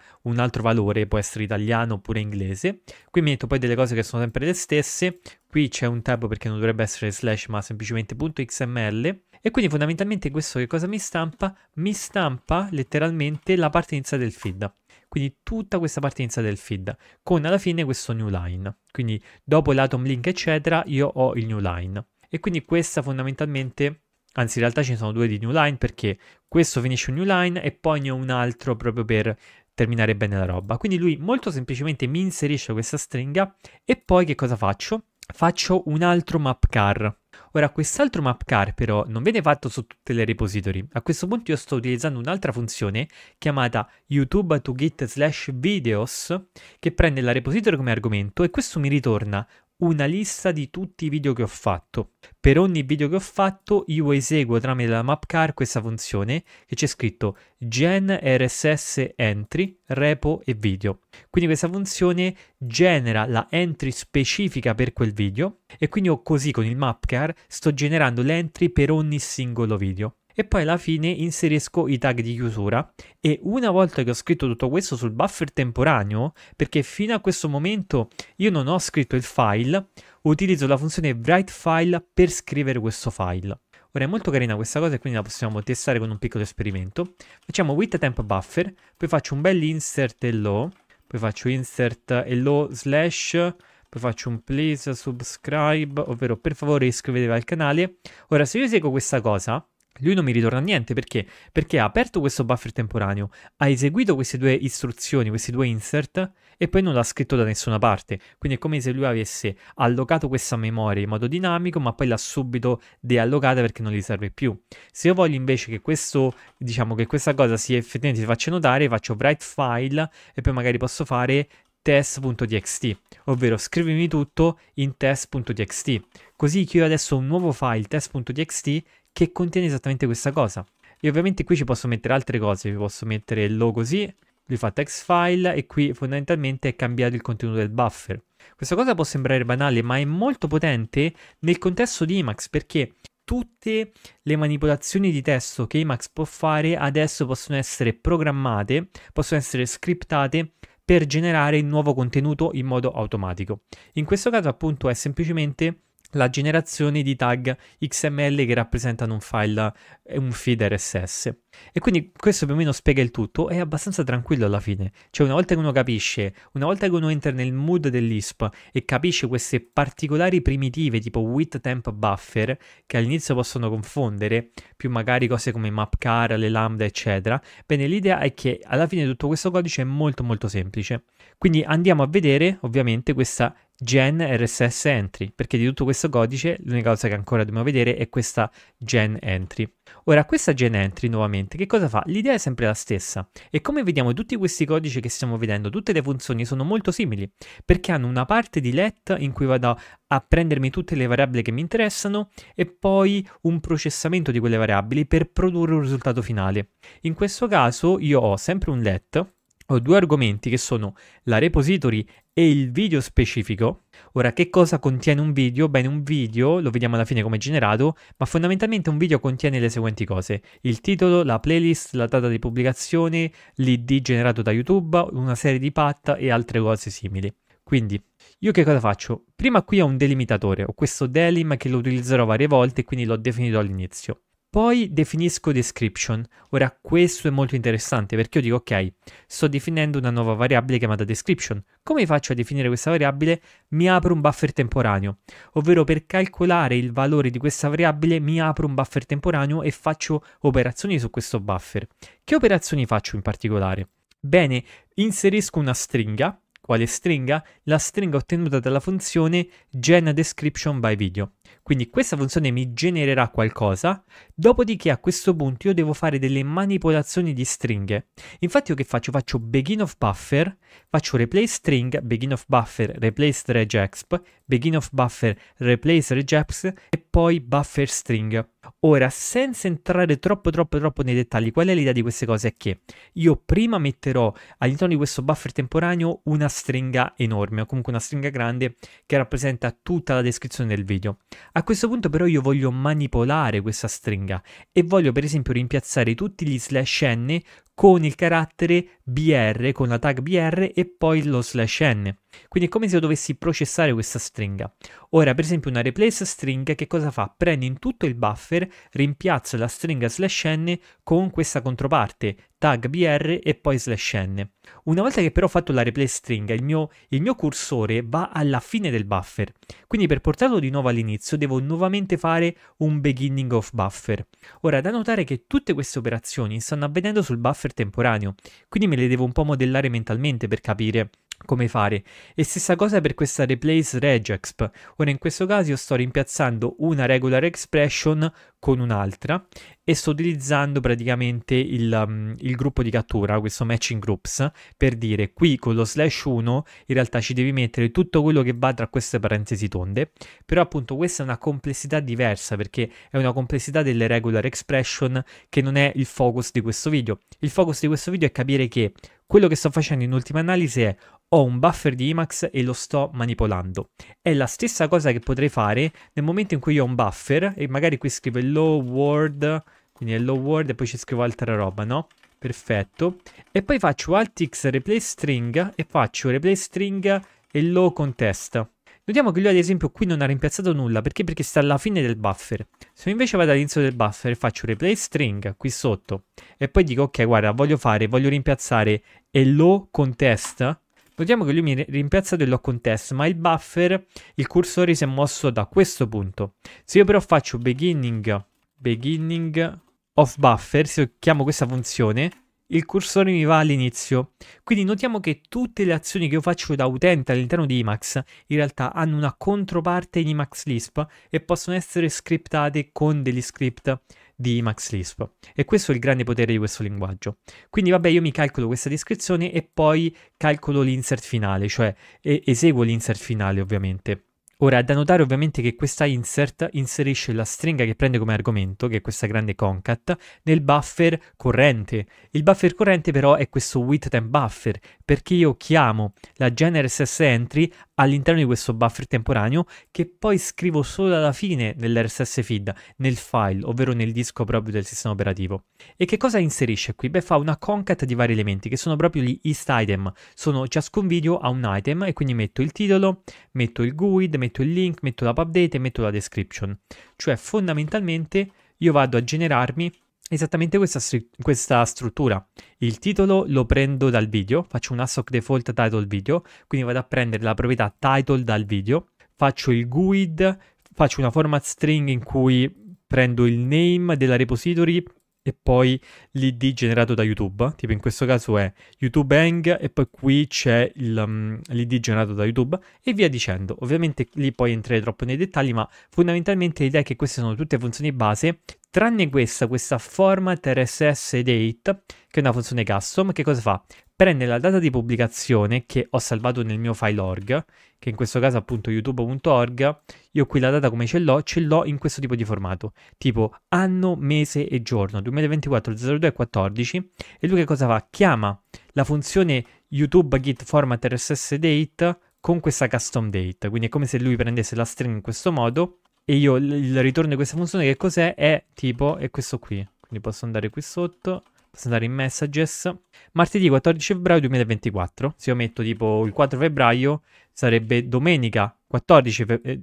valore, può essere italiano oppure inglese. Qui metto poi delle cose che sono sempre le stesse. Qui c'è un tab perché non dovrebbe essere slash ma semplicemente .xml. E quindi fondamentalmente questo che cosa mi stampa? Mi stampa letteralmente la parte iniziale del feed. Quindi tutta questa partenza del feed con alla fine questo new line. Quindi dopo l'atom link eccetera io ho il new line. E quindi questa fondamentalmente anzi in realtà ce ne sono due di new line perché questo finisce un new line e poi ne ho un altro proprio per terminare bene la roba. Quindi lui molto semplicemente mi inserisce questa stringa e poi che cosa faccio? faccio un altro map car. Ora, quest'altro mapcar però non viene fatto su tutte le repository. A questo punto io sto utilizzando un'altra funzione chiamata youtube to git slash videos che prende la repository come argomento e questo mi ritorna una lista di tutti i video che ho fatto. Per ogni video che ho fatto io eseguo tramite la mapcar questa funzione che c'è scritto gen rss entry repo e video. Quindi questa funzione genera la entry specifica per quel video e quindi io così con il mapcar sto generando l'entry per ogni singolo video e poi alla fine inserisco i tag di chiusura e una volta che ho scritto tutto questo sul buffer temporaneo, perché fino a questo momento io non ho scritto il file, utilizzo la funzione write file per scrivere questo file. Ora è molto carina questa cosa e quindi la possiamo testare con un piccolo esperimento. Facciamo with temp buffer, poi faccio un bel insert e low, poi faccio insert e low slash poi faccio un please subscribe, ovvero per favore iscrivetevi al canale. Ora se io eseguo questa cosa, lui non mi ritorna niente perché? Perché ha aperto questo buffer temporaneo, ha eseguito queste due istruzioni, questi due insert e poi non l'ha scritto da nessuna parte. Quindi è come se lui avesse allocato questa memoria in modo dinamico, ma poi l'ha subito deallocata perché non gli serve più. Se io voglio invece che, questo, diciamo, che questa cosa si effettivamente si faccia notare, faccio write file e poi magari posso fare test.txt, ovvero scrivimi tutto in test.txt. Così che io adesso ho un nuovo file test.txt che contiene esattamente questa cosa. E ovviamente qui ci posso mettere altre cose, ci posso mettere il logo così, lui fa text file e qui fondamentalmente è cambiato il contenuto del buffer. Questa cosa può sembrare banale, ma è molto potente nel contesto di Emacs perché tutte le manipolazioni di testo che Emacs può fare adesso possono essere programmate, possono essere scriptate per generare il nuovo contenuto in modo automatico. In questo caso appunto è semplicemente la generazione di tag XML che rappresentano un file, eh, un feed RSS. E quindi questo più o meno spiega il tutto, è abbastanza tranquillo alla fine. Cioè una volta che uno capisce, una volta che uno entra nel mood dell'ISP e capisce queste particolari primitive tipo with temp buffer, che all'inizio possono confondere, più magari cose come map mapcar, le lambda, eccetera, bene l'idea è che alla fine tutto questo codice è molto molto semplice. Quindi andiamo a vedere ovviamente questa gen RSS entry, perché di tutto questo codice l'unica cosa che ancora dobbiamo vedere è questa gen entry. Ora, questa gen entry nuovamente, che cosa fa? L'idea è sempre la stessa e come vediamo tutti questi codici che stiamo vedendo, tutte le funzioni sono molto simili, perché hanno una parte di let in cui vado a prendermi tutte le variabili che mi interessano e poi un processamento di quelle variabili per produrre un risultato finale. In questo caso io ho sempre un let ho due argomenti che sono la repository e il video specifico. Ora, che cosa contiene un video? Bene, un video, lo vediamo alla fine come è generato, ma fondamentalmente un video contiene le seguenti cose. Il titolo, la playlist, la data di pubblicazione, l'ID generato da YouTube, una serie di patta e altre cose simili. Quindi, io che cosa faccio? Prima qui ho un delimitatore, ho questo delim che lo utilizzerò varie volte, e quindi l'ho definito all'inizio. Poi definisco description. Ora questo è molto interessante perché io dico ok, sto definendo una nuova variabile chiamata description. Come faccio a definire questa variabile? Mi apro un buffer temporaneo, ovvero per calcolare il valore di questa variabile mi apro un buffer temporaneo e faccio operazioni su questo buffer. Che operazioni faccio in particolare? Bene, inserisco una stringa. Quale stringa? La stringa ottenuta dalla funzione description by video. Quindi questa funzione mi genererà qualcosa, dopodiché a questo punto io devo fare delle manipolazioni di stringhe. Infatti io che faccio? Faccio begin of buffer, faccio replace string, begin of buffer, replace regexp, begin of buffer, replace regexp e poi buffer string. Ora, senza entrare troppo troppo troppo nei dettagli, qual è l'idea di queste cose? È che io prima metterò all'interno di questo buffer temporaneo una stringa enorme o comunque una stringa grande che rappresenta tutta la descrizione del video. A questo punto però io voglio manipolare questa stringa e voglio per esempio rimpiazzare tutti gli slash n con il carattere br, con la tag br e poi lo slash n. Quindi è come se io dovessi processare questa stringa. Ora per esempio una replace string che cosa fa? Prende in tutto il buffer, rimpiazza la stringa slash n con questa controparte tag br e poi slash n. Una volta che però ho fatto la replay string, il mio, il mio cursore va alla fine del buffer, quindi per portarlo di nuovo all'inizio devo nuovamente fare un beginning of buffer. Ora, da notare che tutte queste operazioni stanno avvenendo sul buffer temporaneo, quindi me le devo un po' modellare mentalmente per capire come fare. E stessa cosa per questa replace regexp. Ora in questo caso io sto rimpiazzando una regular expression con un'altra e sto utilizzando praticamente il, um, il, gruppo di cattura, questo matching groups, per dire qui con lo slash 1 in realtà ci devi mettere tutto quello che va tra queste parentesi tonde, però appunto questa è una complessità diversa perché è una complessità delle regular expression che non è il focus di questo video. Il focus di questo video è capire che quello che sto facendo in ultima analisi è ho un buffer di Emacs e lo sto manipolando. È la stessa cosa che potrei fare nel momento in cui ho un buffer e magari qui scrivo hello world, quindi hello world e poi ci scrivo altra roba, no? Perfetto. E poi faccio alt altx replace string e faccio replace string hello contest. Notiamo che lui ad esempio qui non ha rimpiazzato nulla, perché? Perché sta alla fine del buffer. Se invece vado all'inizio del buffer e faccio replay string qui sotto e poi dico ok guarda voglio fare, voglio rimpiazzare hello contest, notiamo che lui mi ha rimpiazzato rimpiazza dello contest, ma il buffer, il cursore si è mosso da questo punto. Se io però faccio beginning, beginning of buffer, se chiamo questa funzione, il cursore mi va all'inizio. Quindi notiamo che tutte le azioni che io faccio da utente all'interno di Emacs in realtà hanno una controparte in Emacs Lisp e possono essere scriptate con degli script di Emacs Lisp. E questo è il grande potere di questo linguaggio. Quindi vabbè, io mi calcolo questa descrizione e poi calcolo l'insert finale, cioè eseguo l'insert finale ovviamente. Ora è da notare ovviamente che questa insert inserisce la stringa che prende come argomento, che è questa grande concat, nel buffer corrente. Il buffer corrente però è questo with time buffer, perché io chiamo la genere RSS entry all'interno di questo buffer temporaneo che poi scrivo solo alla fine dell'RSS feed, nel file, ovvero nel disco proprio del sistema operativo. E che cosa inserisce qui? Beh, fa una concat di vari elementi che sono proprio gli east item, sono ciascun video ha un item e quindi metto il titolo, metto il GUID, metto il link, metto l'app update e metto la description. Cioè fondamentalmente io vado a generarmi esattamente questa, questa, struttura. Il titolo lo prendo dal video, faccio un assoc default title video, quindi vado a prendere la proprietà title dal video, faccio il GUID, faccio una format string in cui prendo il name della repository e poi l'id generato da YouTube, tipo in questo caso è YouTube Hang e poi qui c'è il, um, mm, l'id generato da YouTube e via dicendo. Ovviamente lì poi entrerei troppo nei dettagli, ma fondamentalmente l'idea è che queste sono tutte funzioni base, tranne questa, questa format RSS date, che è una funzione custom, che cosa fa? prende la data di pubblicazione che ho salvato nel mio file org, che in questo caso è appunto youtube.org, io qui la data come ce l'ho, ce l'ho in questo tipo di formato, tipo anno, mese e giorno, 2024 02 14, e lui che cosa fa? Chiama la funzione YouTube Git Format RSS Date con questa custom date, quindi è come se lui prendesse la string in questo modo e io il ritorno di questa funzione che cos'è? È tipo, è questo qui, quindi posso andare qui sotto posso andare in messages. Martedì 14 febbraio 2024, se io metto tipo il 4 febbraio, sarebbe domenica 14, fe-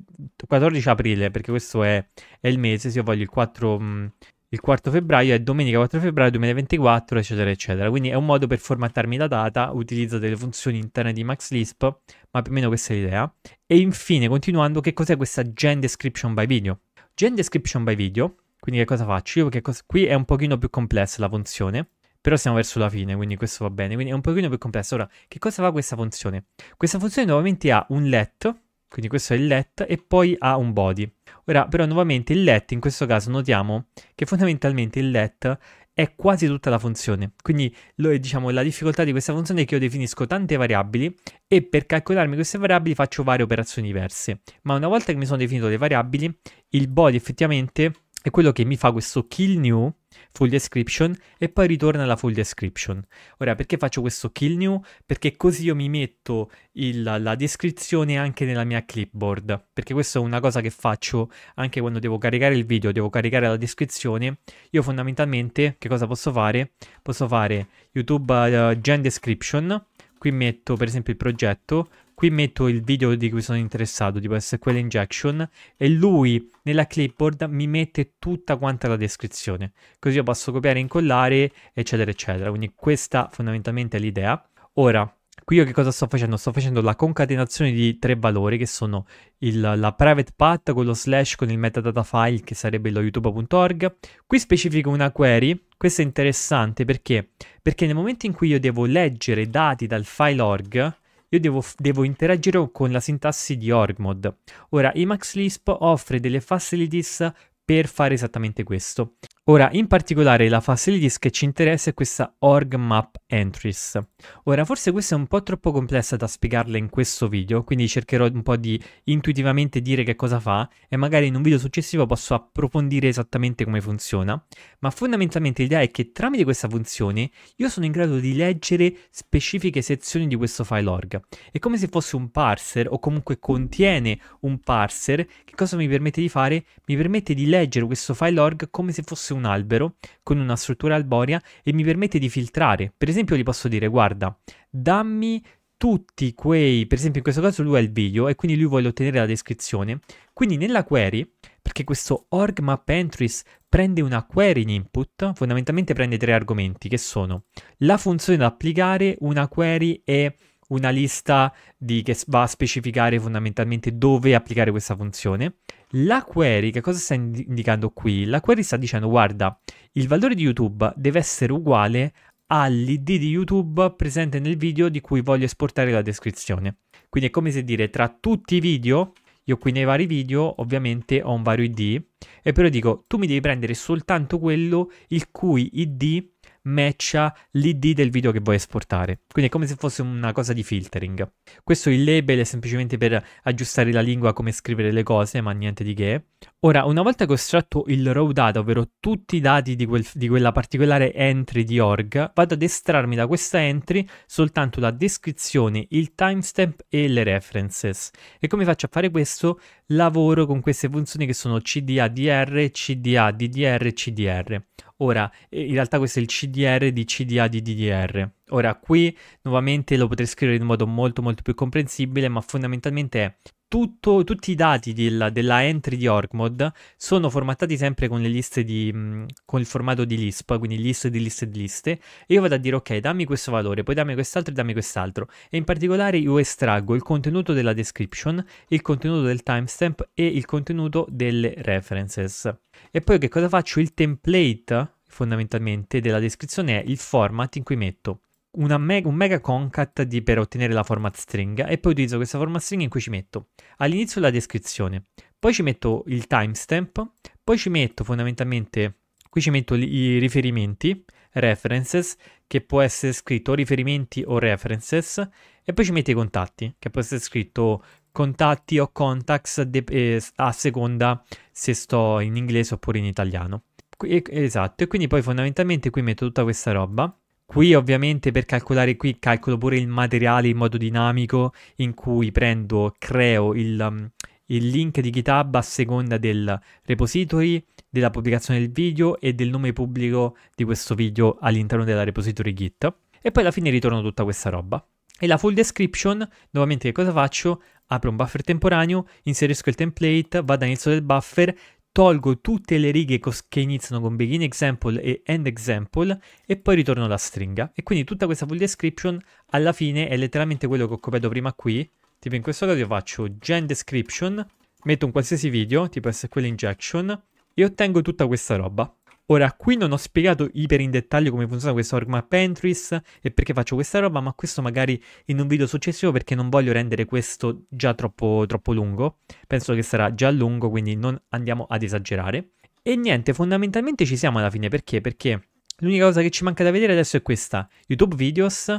14 eh, aprile, perché questo è, è, il mese, se io voglio il 4... Mh, mm, il 4 febbraio è domenica 4 febbraio 2024, eccetera, eccetera. Quindi è un modo per formattarmi la data, utilizzo delle funzioni interne di MaxLisp, ma più o meno questa è l'idea. E infine, continuando, che cos'è questa Gen Description by Video? Gen Description by Video quindi che cosa faccio? Io che cosa... Qui è un pochino più complessa la funzione, però siamo verso la fine, quindi questo va bene. Quindi è un pochino più complessa. Ora, che cosa fa questa funzione? Questa funzione nuovamente ha un let, quindi questo è il let, e poi ha un body. Ora, però nuovamente il let, in questo caso notiamo che fondamentalmente il let è quasi tutta la funzione. Quindi lo, diciamo, la difficoltà di questa funzione è che io definisco tante variabili e per calcolarmi queste variabili faccio varie operazioni diverse. Ma una volta che mi sono definito le variabili, il body effettivamente è quello che mi fa questo kill new full description e poi ritorna alla full description. Ora perché faccio questo kill new? Perché così io mi metto il, la descrizione anche nella mia clipboard, perché questa è una cosa che faccio anche quando devo caricare il video, devo caricare la descrizione, io fondamentalmente che cosa posso fare? Posso fare YouTube uh, Gen Description, qui metto per esempio il progetto, Qui metto il video di cui sono interessato, tipo SQL Injection, e lui nella clipboard mi mette tutta quanta la descrizione. Così io posso copiare, incollare, eccetera, eccetera. Quindi questa fondamentalmente è l'idea. Ora, qui io che cosa sto facendo? Sto facendo la concatenazione di tre valori che sono il, la private path con lo slash con il metadata file che sarebbe lo youtube.org. Qui specifico una query, questo è interessante perché? Perché nel momento in cui io devo leggere dati dal file org, io devo, devo, interagire con la sintassi di orgmod. Ora, Emacs Lisp offre delle facilities per fare esattamente questo. Ora, in particolare la facilities che ci interessa è questa org map entries. Ora, forse questa è un po' troppo complessa da spiegarla in questo video, quindi cercherò un po' di intuitivamente dire che cosa fa e magari in un video successivo posso approfondire esattamente come funziona, ma fondamentalmente l'idea è che tramite questa funzione io sono in grado di leggere specifiche sezioni di questo file org. È come se fosse un parser o comunque contiene un parser, che cosa mi permette di fare? Mi permette di leggere questo file org come se fosse fosse un albero con una struttura alborea e mi permette di filtrare. Per esempio gli posso dire guarda, dammi tutti quei, per esempio in questo caso lui ha il video e quindi lui vuole ottenere la descrizione. Quindi nella query, perché questo org map entries prende una query in input, fondamentalmente prende tre argomenti che sono la funzione da applicare, una query e una lista di, che va a specificare fondamentalmente dove applicare questa funzione. La query, che cosa sta indicando qui? La query sta dicendo, guarda, il valore di YouTube deve essere uguale all'id di YouTube presente nel video di cui voglio esportare la descrizione. Quindi è come se dire, tra tutti i video, io qui nei vari video ovviamente ho un vario id, e però dico, tu mi devi prendere soltanto quello il cui id matcha l'id del video che vuoi esportare. Quindi è come se fosse una cosa di filtering. Questo il label è semplicemente per aggiustare la lingua come scrivere le cose, ma niente di che. Ora, una volta che ho estratto il raw data, ovvero tutti i dati di, quel, di, quella particolare entry di org, vado ad estrarmi da questa entry soltanto la descrizione, il timestamp e le references. E come faccio a fare questo? Lavoro con queste funzioni che sono CDADR, cdaddr, CDR. Ora, eh, in realtà questo è il CDR di cdaddr. Ora, qui nuovamente lo potrei scrivere in modo molto molto più comprensibile, ma fondamentalmente è tutto, tutti i dati della, della entry di Orgmod sono formattati sempre con le liste di, mm, con il formato di Lisp, quindi list di liste di liste, e io vado a dire ok, dammi questo valore, poi dammi quest'altro e dammi quest'altro, e in particolare io estraggo il contenuto della description, il contenuto del timestamp e il contenuto delle references. E poi che cosa faccio? Il template fondamentalmente della descrizione è il format in cui metto me- un mega concat di- per ottenere la format string e poi utilizzo questa format string in cui ci metto all'inizio la descrizione, poi ci metto il timestamp, poi ci metto fondamentalmente, qui ci metto i riferimenti, references, che può essere scritto riferimenti o references, e poi ci metto i contatti, che può essere scritto contatti o contacts de- eh, a seconda se sto in inglese oppure in italiano. Esatto, e quindi poi fondamentalmente qui metto tutta questa roba Qui ovviamente per calcolare qui calcolo pure il materiale in modo dinamico in cui prendo, creo il, um, il link di GitHub a seconda del repository, della pubblicazione del video e del nome pubblico di questo video all'interno della repository Git. E poi alla fine ritorno tutta questa roba. E la full description, nuovamente che cosa faccio? Apro un buffer temporaneo, inserisco il template, vado all'inizio del buffer, tolgo tutte le righe che iniziano con begin example e end example e poi ritorno la stringa. E quindi tutta questa full description alla fine è letteralmente quello che ho copiato prima qui. Tipo in questo caso io faccio gen description, metto un qualsiasi video, tipo SQL injection, e ottengo tutta questa roba. Ora, qui non ho spiegato iper in dettaglio come funziona questo org map entries e perché faccio questa roba, ma questo magari in un video successivo perché non voglio rendere questo già troppo, troppo lungo. Penso che sarà già lungo, quindi non andiamo ad esagerare. E niente, fondamentalmente ci siamo alla fine, perché? Perché l'unica cosa che ci manca da vedere adesso è questa, YouTube Videos,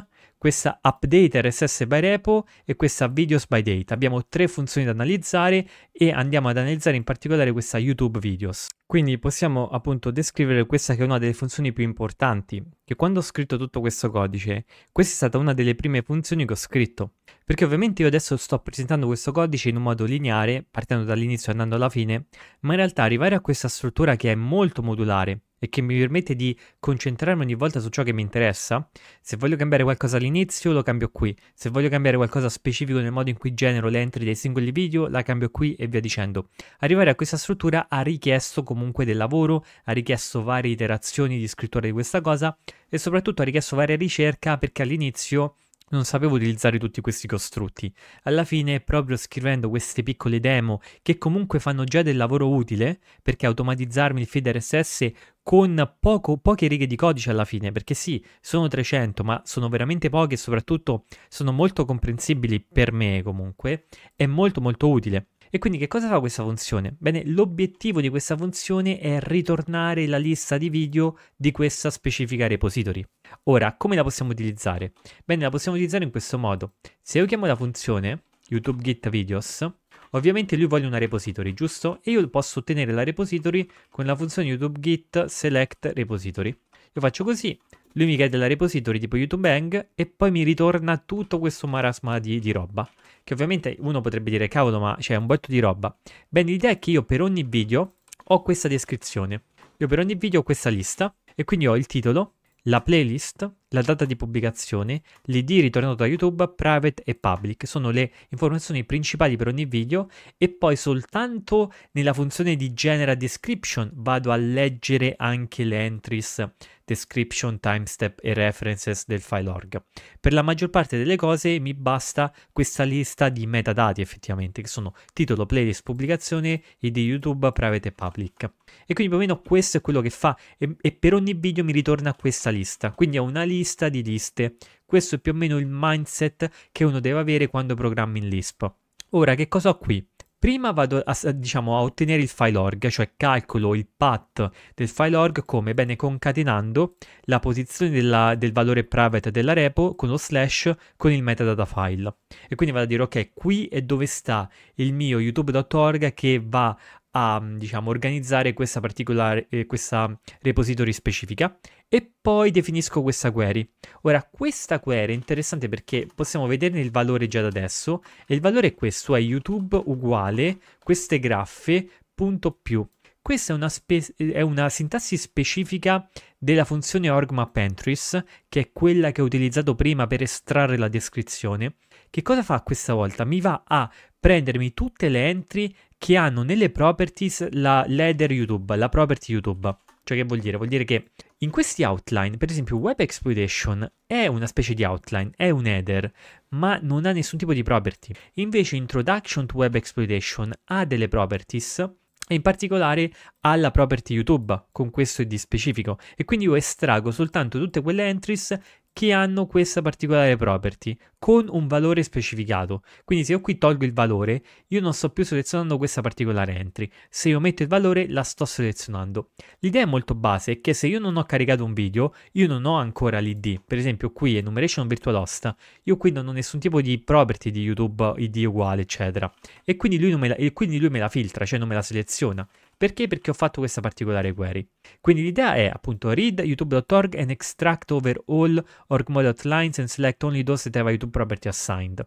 questa update RSS by repo e questa videos by date. Abbiamo tre funzioni da analizzare e andiamo ad analizzare in particolare questa YouTube videos. Quindi possiamo appunto descrivere questa che è una delle funzioni più importanti, che quando ho scritto tutto questo codice, questa è stata una delle prime funzioni che ho scritto, perché ovviamente io adesso sto presentando questo codice in un modo lineare, partendo dall'inizio e andando alla fine, ma in realtà arrivare a questa struttura che è molto modulare, e che mi permette di concentrarmi ogni volta su ciò che mi interessa. Se voglio cambiare qualcosa all'inizio, lo cambio qui. Se voglio cambiare qualcosa specifico nel modo in cui genero le entry dei singoli video, la cambio qui e via dicendo. Arrivare a questa struttura ha richiesto comunque del lavoro, ha richiesto varie iterazioni di scrittura di questa cosa e soprattutto ha richiesto varia ricerca perché all'inizio non sapevo utilizzare tutti questi costrutti. Alla fine, proprio scrivendo queste piccole demo, che comunque fanno già del lavoro utile, perché automatizzarmi il feed RSS con poco, poche righe di codice alla fine, perché sì, sono 300, ma sono veramente poche e soprattutto sono molto comprensibili per me comunque, è molto molto utile. E quindi che cosa fa questa funzione? Bene, l'obiettivo di questa funzione è ritornare la lista di video di questa specifica repository. Ora, come la possiamo utilizzare? Bene, la possiamo utilizzare in questo modo. Se io chiamo la funzione YouTube Git Videos, ovviamente lui vuole una repository, giusto? E io posso ottenere la repository con la funzione YouTube Git Select Repository. Io faccio così, lui mi chiede la repository tipo YouTube Hang e poi mi ritorna tutto questo marasma di, di roba. Che ovviamente uno potrebbe dire, cavolo, ma c'è un botto di roba. Bene, l'idea è che io per ogni video ho questa descrizione. Io per ogni video ho questa lista e quindi ho il titolo, la playlist, la data di pubblicazione, l'ID ritornato da YouTube, private e public. Sono le informazioni principali per ogni video e poi soltanto nella funzione di genera description vado a leggere anche le entries description, timestamp e references del file org. Per la maggior parte delle cose mi basta questa lista di metadati effettivamente, che sono titolo, playlist, pubblicazione, id YouTube, private e public. E quindi più o meno questo è quello che fa e, e per ogni video mi ritorna questa lista. Quindi è una lista lista di liste. Questo è più o meno il mindset che uno deve avere quando programmi in Lisp. Ora, che cosa ho qui? Prima vado a, diciamo, a, ottenere il file org, cioè calcolo il path del file org come? Bene, concatenando la posizione della, del valore private della repo con lo slash con il metadata file. E quindi vado a dire ok, qui è dove sta il mio youtube.org che va a diciamo, organizzare questa particolare eh, questa repository specifica e poi definisco questa query. Ora questa query è interessante perché possiamo vederne il valore già da adesso e il valore è questo, è YouTube uguale queste graffe punto più. Questa è una, è una sintassi specifica della funzione orgmapentries, che è quella che ho utilizzato prima per estrarre la descrizione. Che cosa fa questa volta? Mi va a prendermi tutte le entry che hanno nelle properties la header YouTube, la property YouTube. Cioè che vuol dire? Vuol dire che in questi outline, per esempio Web Exploitation è una specie di outline, è un header, ma non ha nessun tipo di property. Invece Introduction to Web Exploitation ha delle properties e in particolare ha la property YouTube, con questo di specifico. E quindi io estraggo soltanto tutte quelle entries che hanno questa particolare property con un valore specificato. Quindi se io qui tolgo il valore, io non sto più selezionando questa particolare entry. Se io metto il valore, la sto selezionando. L'idea è molto base, è che se io non ho caricato un video, io non ho ancora l'ID. Per esempio qui Enumeration Virtual Host, io qui non ho nessun tipo di property di YouTube, ID uguale, eccetera. E quindi lui, me la, quindi lui me la filtra, cioè non me la seleziona. Perché? Perché ho fatto questa particolare query. Quindi l'idea è appunto read youtube.org and extract over all org mod outlines and select only those that have a YouTube property assigned.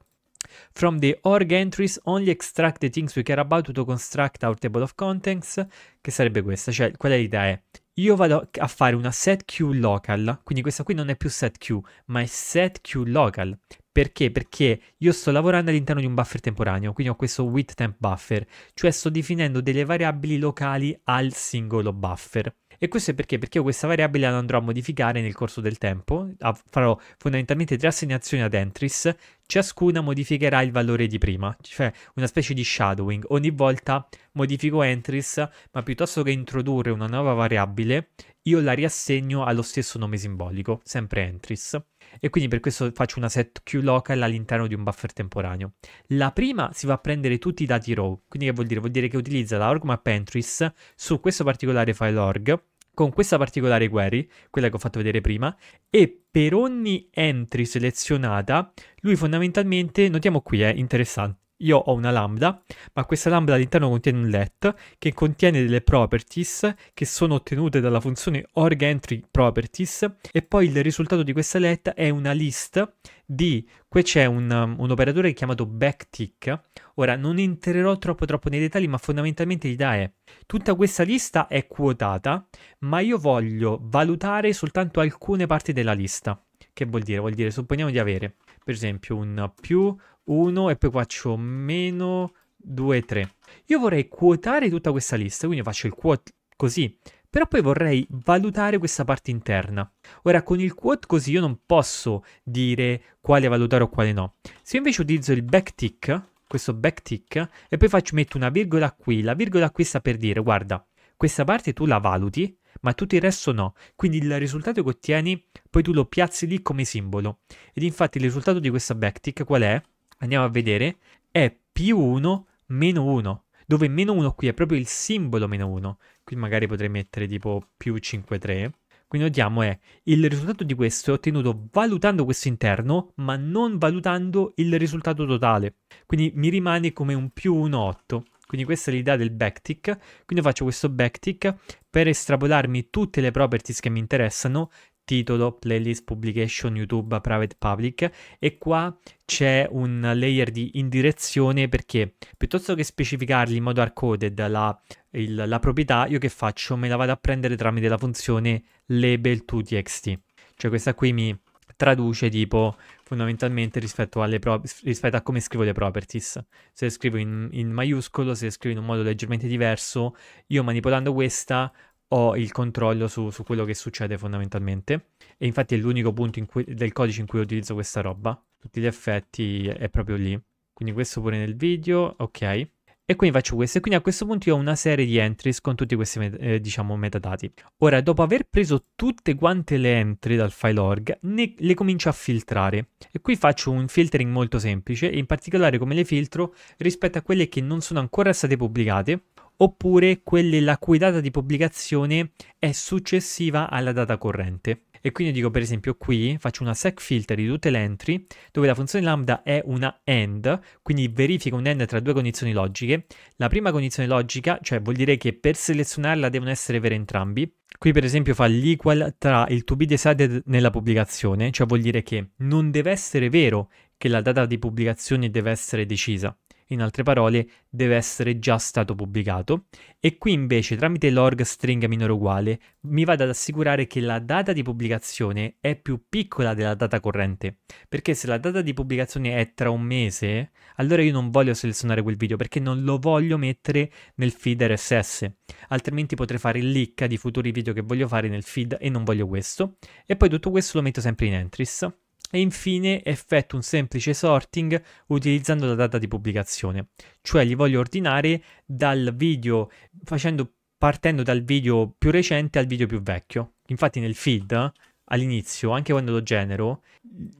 From the org entries only extract the things we care about to construct our table of contents, che sarebbe questa, cioè qual è l'idea Io vado a fare una set queue local, quindi questa qui non è più set queue, ma è set queue local, perché? Perché io sto lavorando all'interno di un buffer temporaneo, quindi ho questo with temp buffer, cioè sto definendo delle variabili locali al singolo buffer. E questo è perché? Perché io questa variabile la andrò a modificare nel corso del tempo, farò fondamentalmente tre assegnazioni ad entries, ciascuna modificherà il valore di prima, cioè una specie di shadowing. Ogni volta modifico entries, ma piuttosto che introdurre una nuova variabile, io la riassegno allo stesso nome simbolico, sempre entries. E quindi per questo faccio una set queue local all'interno di un buffer temporaneo. La prima si va a prendere tutti i dati row, quindi che vuol dire? Vuol dire che utilizza la orgmap entries su questo particolare file org con questa particolare query, quella che ho fatto vedere prima, e per ogni entry selezionata, lui fondamentalmente, notiamo qui è eh, interessante, io ho una lambda, ma questa lambda all'interno contiene un let che contiene delle properties che sono ottenute dalla funzione orgEntryProperties e poi il risultato di questa let è una list di... qui c'è un, un operatore chiamato backtick, ora non entrerò troppo troppo nei dettagli ma fondamentalmente l'idea è tutta questa lista è quotata ma io voglio valutare soltanto alcune parti della lista. Che vuol dire? Vuol dire supponiamo di avere per esempio un più, 1 e poi faccio meno 2, 3. Io vorrei quotare tutta questa lista, quindi faccio il quote così, però poi vorrei valutare questa parte interna. Ora con il quote così io non posso dire quale valutare o quale no. Se io invece utilizzo il backtick, questo backtick, e poi faccio, metto una virgola qui, la virgola qui sta per dire guarda, questa parte tu la valuti, ma tutto il resto no, quindi il risultato che ottieni poi tu lo piazzi lì come simbolo. Ed infatti il risultato di questa backtick qual è? andiamo a vedere, è più 1 meno 1, dove meno 1 qui è proprio il simbolo meno 1, qui magari potrei mettere tipo più 5, 3, quindi notiamo è il risultato di questo è ottenuto valutando questo interno, ma non valutando il risultato totale. Quindi mi rimane come un più 1, 8. Quindi questa è l'idea del backtick. Quindi faccio questo backtick per estrapolarmi tutte le properties che mi interessano titolo Playlist Publication YouTube Private Public e qua c'è un layer di indirezione perché piuttosto che specificargli in modo hardcoded la, il, la proprietà, io che faccio? Me la vado a prendere tramite la funzione label to txt. Cioè questa qui mi traduce tipo fondamentalmente rispetto, alle pro- rispetto a come scrivo le properties. Se scrivo in, in maiuscolo, se scrivo in un modo leggermente diverso, io manipolando questa ho il controllo su, su quello che succede fondamentalmente e infatti è l'unico punto cui, del codice in cui utilizzo questa roba, tutti gli effetti è proprio lì, quindi questo pure nel video, ok. E quindi faccio questo e quindi a questo punto io ho una serie di entries con tutti questi eh, diciamo metadati. Ora dopo aver preso tutte quante le entry dal file org ne, le comincio a filtrare e qui faccio un filtering molto semplice e in particolare come le filtro rispetto a quelle che non sono ancora state pubblicate oppure quelle la cui data di pubblicazione è successiva alla data corrente. E quindi dico per esempio qui faccio una sec filter di tutte le entry dove la funzione lambda è una end, quindi verifica un end tra due condizioni logiche. La prima condizione logica, cioè vuol dire che per selezionarla devono essere vere entrambi. Qui per esempio fa l'equal tra il to be decided nella pubblicazione, cioè vuol dire che non deve essere vero che la data di pubblicazione deve essere decisa in altre parole deve essere già stato pubblicato e qui invece tramite l'org string minore uguale mi vado ad assicurare che la data di pubblicazione è più piccola della data corrente perché se la data di pubblicazione è tra un mese allora io non voglio selezionare quel video perché non lo voglio mettere nel feed RSS altrimenti potrei fare il leak di futuri video che voglio fare nel feed e non voglio questo e poi tutto questo lo metto sempre in entries e infine effetto un semplice sorting utilizzando la data di pubblicazione, cioè li voglio ordinare dal video facendo, partendo dal video più recente al video più vecchio. Infatti nel feed all'inizio, anche quando lo genero,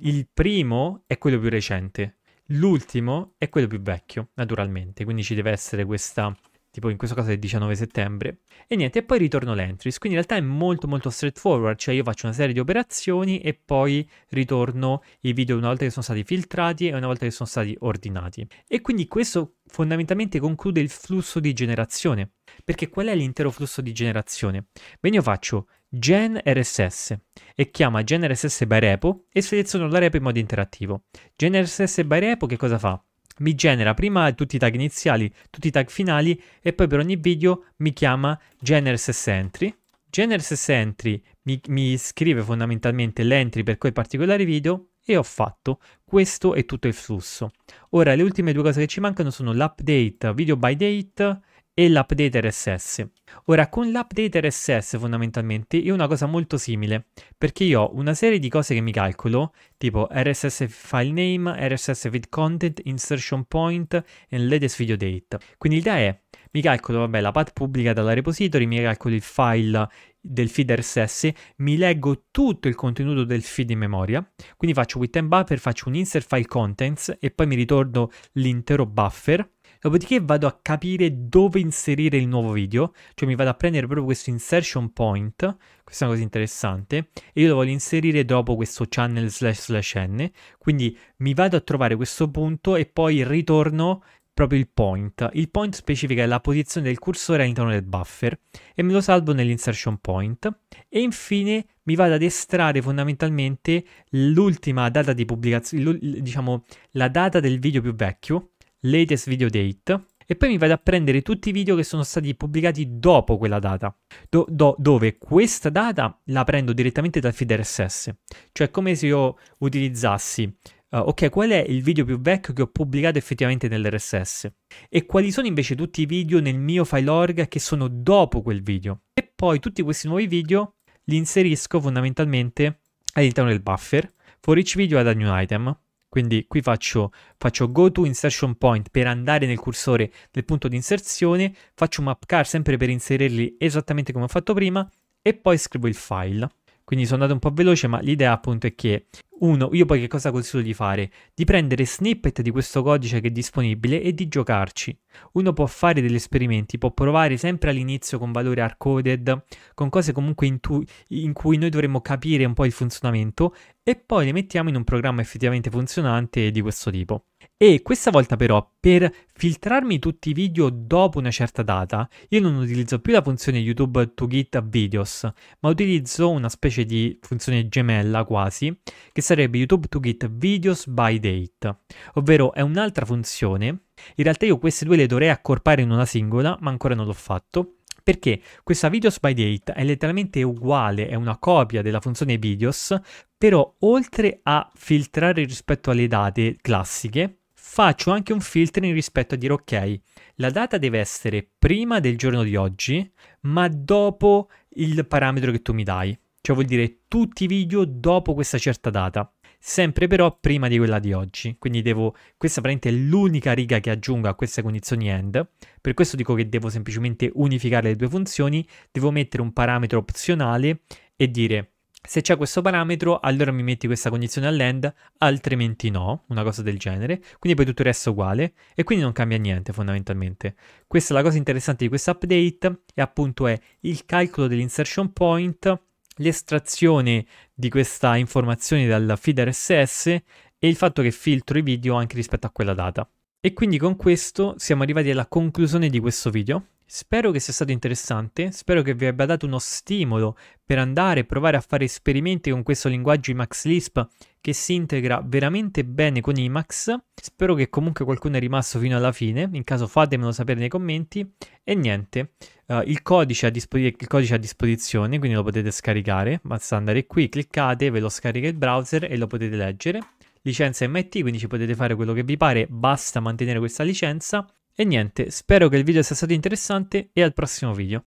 il primo è quello più recente, l'ultimo è quello più vecchio, naturalmente, quindi ci deve essere questa tipo in questo caso è il 19 settembre. E niente, e poi ritorno l'entries, quindi in realtà è molto molto straightforward, cioè io faccio una serie di operazioni e poi ritorno i video una volta che sono stati filtrati e una volta che sono stati ordinati. E quindi questo fondamentalmente conclude il flusso di generazione, perché qual è l'intero flusso di generazione? Bene, io faccio gen RSS e chiama gen RSS by repo e seleziono la repo in modo interattivo. Gen RSS by repo che cosa fa? mi genera prima tutti i tag iniziali, tutti i tag finali e poi per ogni video mi chiama Generous Entry. Generous Entry mi, mi scrive fondamentalmente l'entry per quel particolare video e ho fatto. Questo è tutto il flusso. Ora le ultime due cose che ci mancano sono l'update video by date e l'update RSS. Ora, con l'update RSS fondamentalmente è una cosa molto simile, perché io ho una serie di cose che mi calcolo, tipo RSS file name, RSS feed content, insertion point e latest video date. Quindi l'idea è, mi calcolo vabbè, la path pubblica dalla repository, mi calcolo il file del feed RSS, mi leggo tutto il contenuto del feed in memoria, quindi faccio with time buffer, faccio un insert file contents e poi mi ritorno l'intero buffer dopodiché vado a capire dove inserire il nuovo video, cioè mi vado a prendere proprio questo insertion point, questa è una cosa interessante, e io lo voglio inserire dopo questo channel slash slash n, quindi mi vado a trovare questo punto e poi ritorno proprio il point. Il point specifica la posizione del cursore all'interno del buffer e me lo salvo nell'insertion point e infine mi vado ad estrarre fondamentalmente l'ultima data di pubblicazione, diciamo la data del video più vecchio latest video date e poi mi vado a prendere tutti i video che sono stati pubblicati dopo quella data, do, do, dove questa data la prendo direttamente dal feed RSS, cioè come se io utilizzassi Uh, ok, qual è il video più vecchio che ho pubblicato effettivamente nell'RSS? E quali sono invece tutti i video nel mio file org che sono dopo quel video? E poi tutti questi nuovi video li inserisco fondamentalmente all'interno del buffer for each video ad a new item quindi qui faccio, faccio, go to insertion point per andare nel cursore del punto di inserzione, faccio map car sempre per inserirli esattamente come ho fatto prima e poi scrivo il file. Quindi sono andato un po' veloce, ma l'idea appunto è che uno, io poi che cosa consiglio di fare? Di prendere snippet di questo codice che è disponibile e di giocarci. Uno può fare degli esperimenti, può provare sempre all'inizio con valori hardcoded, con cose comunque in, tu- in cui noi dovremmo capire un po' il funzionamento e poi le mettiamo in un programma effettivamente funzionante di questo tipo. E questa volta però per filtrarmi tutti i video dopo una certa data, io non utilizzo più la funzione YouTube to Git Videos, ma utilizzo una specie di funzione gemella quasi, che sarebbe YouTube to Git Videos by Date, ovvero è un'altra funzione. In realtà io queste due le dovrei accorpare in una singola, ma ancora non l'ho fatto, perché questa videos by date è letteralmente uguale, è una copia della funzione videos, però oltre a filtrare rispetto alle date classiche, faccio anche un filtering rispetto a dire ok, la data deve essere prima del giorno di oggi, ma dopo il parametro che tu mi dai. Cioè vuol dire tutti i video dopo questa certa data sempre però prima di quella di oggi. Quindi devo, questa è l'unica riga che aggiungo a queste condizioni end. Per questo dico che devo semplicemente unificare le due funzioni, devo mettere un parametro opzionale e dire se c'è questo parametro, allora mi metti questa condizione all'end, altrimenti no, una cosa del genere. Quindi poi tutto il resto è uguale e quindi non cambia niente fondamentalmente. Questa è la cosa interessante di questo update e appunto è il calcolo dell'insertion point, l'estrazione di questa informazione dal feed RSS e il fatto che filtro i video anche rispetto a quella data. E quindi con questo siamo arrivati alla conclusione di questo video. Spero che sia stato interessante, spero che vi abbia dato uno stimolo per andare e provare a fare esperimenti con questo linguaggio Emacs Lisp che si integra veramente bene con Emacs. Spero che comunque qualcuno è rimasto fino alla fine, in caso fatemelo sapere nei commenti. E niente, uh, il, codice il codice è a disposizione, quindi lo potete scaricare, basta andare qui, cliccate, ve lo scarica il browser e lo potete leggere licenza MIT, quindi ci potete fare quello che vi pare, basta mantenere questa licenza e niente, spero che il video sia stato interessante e al prossimo video.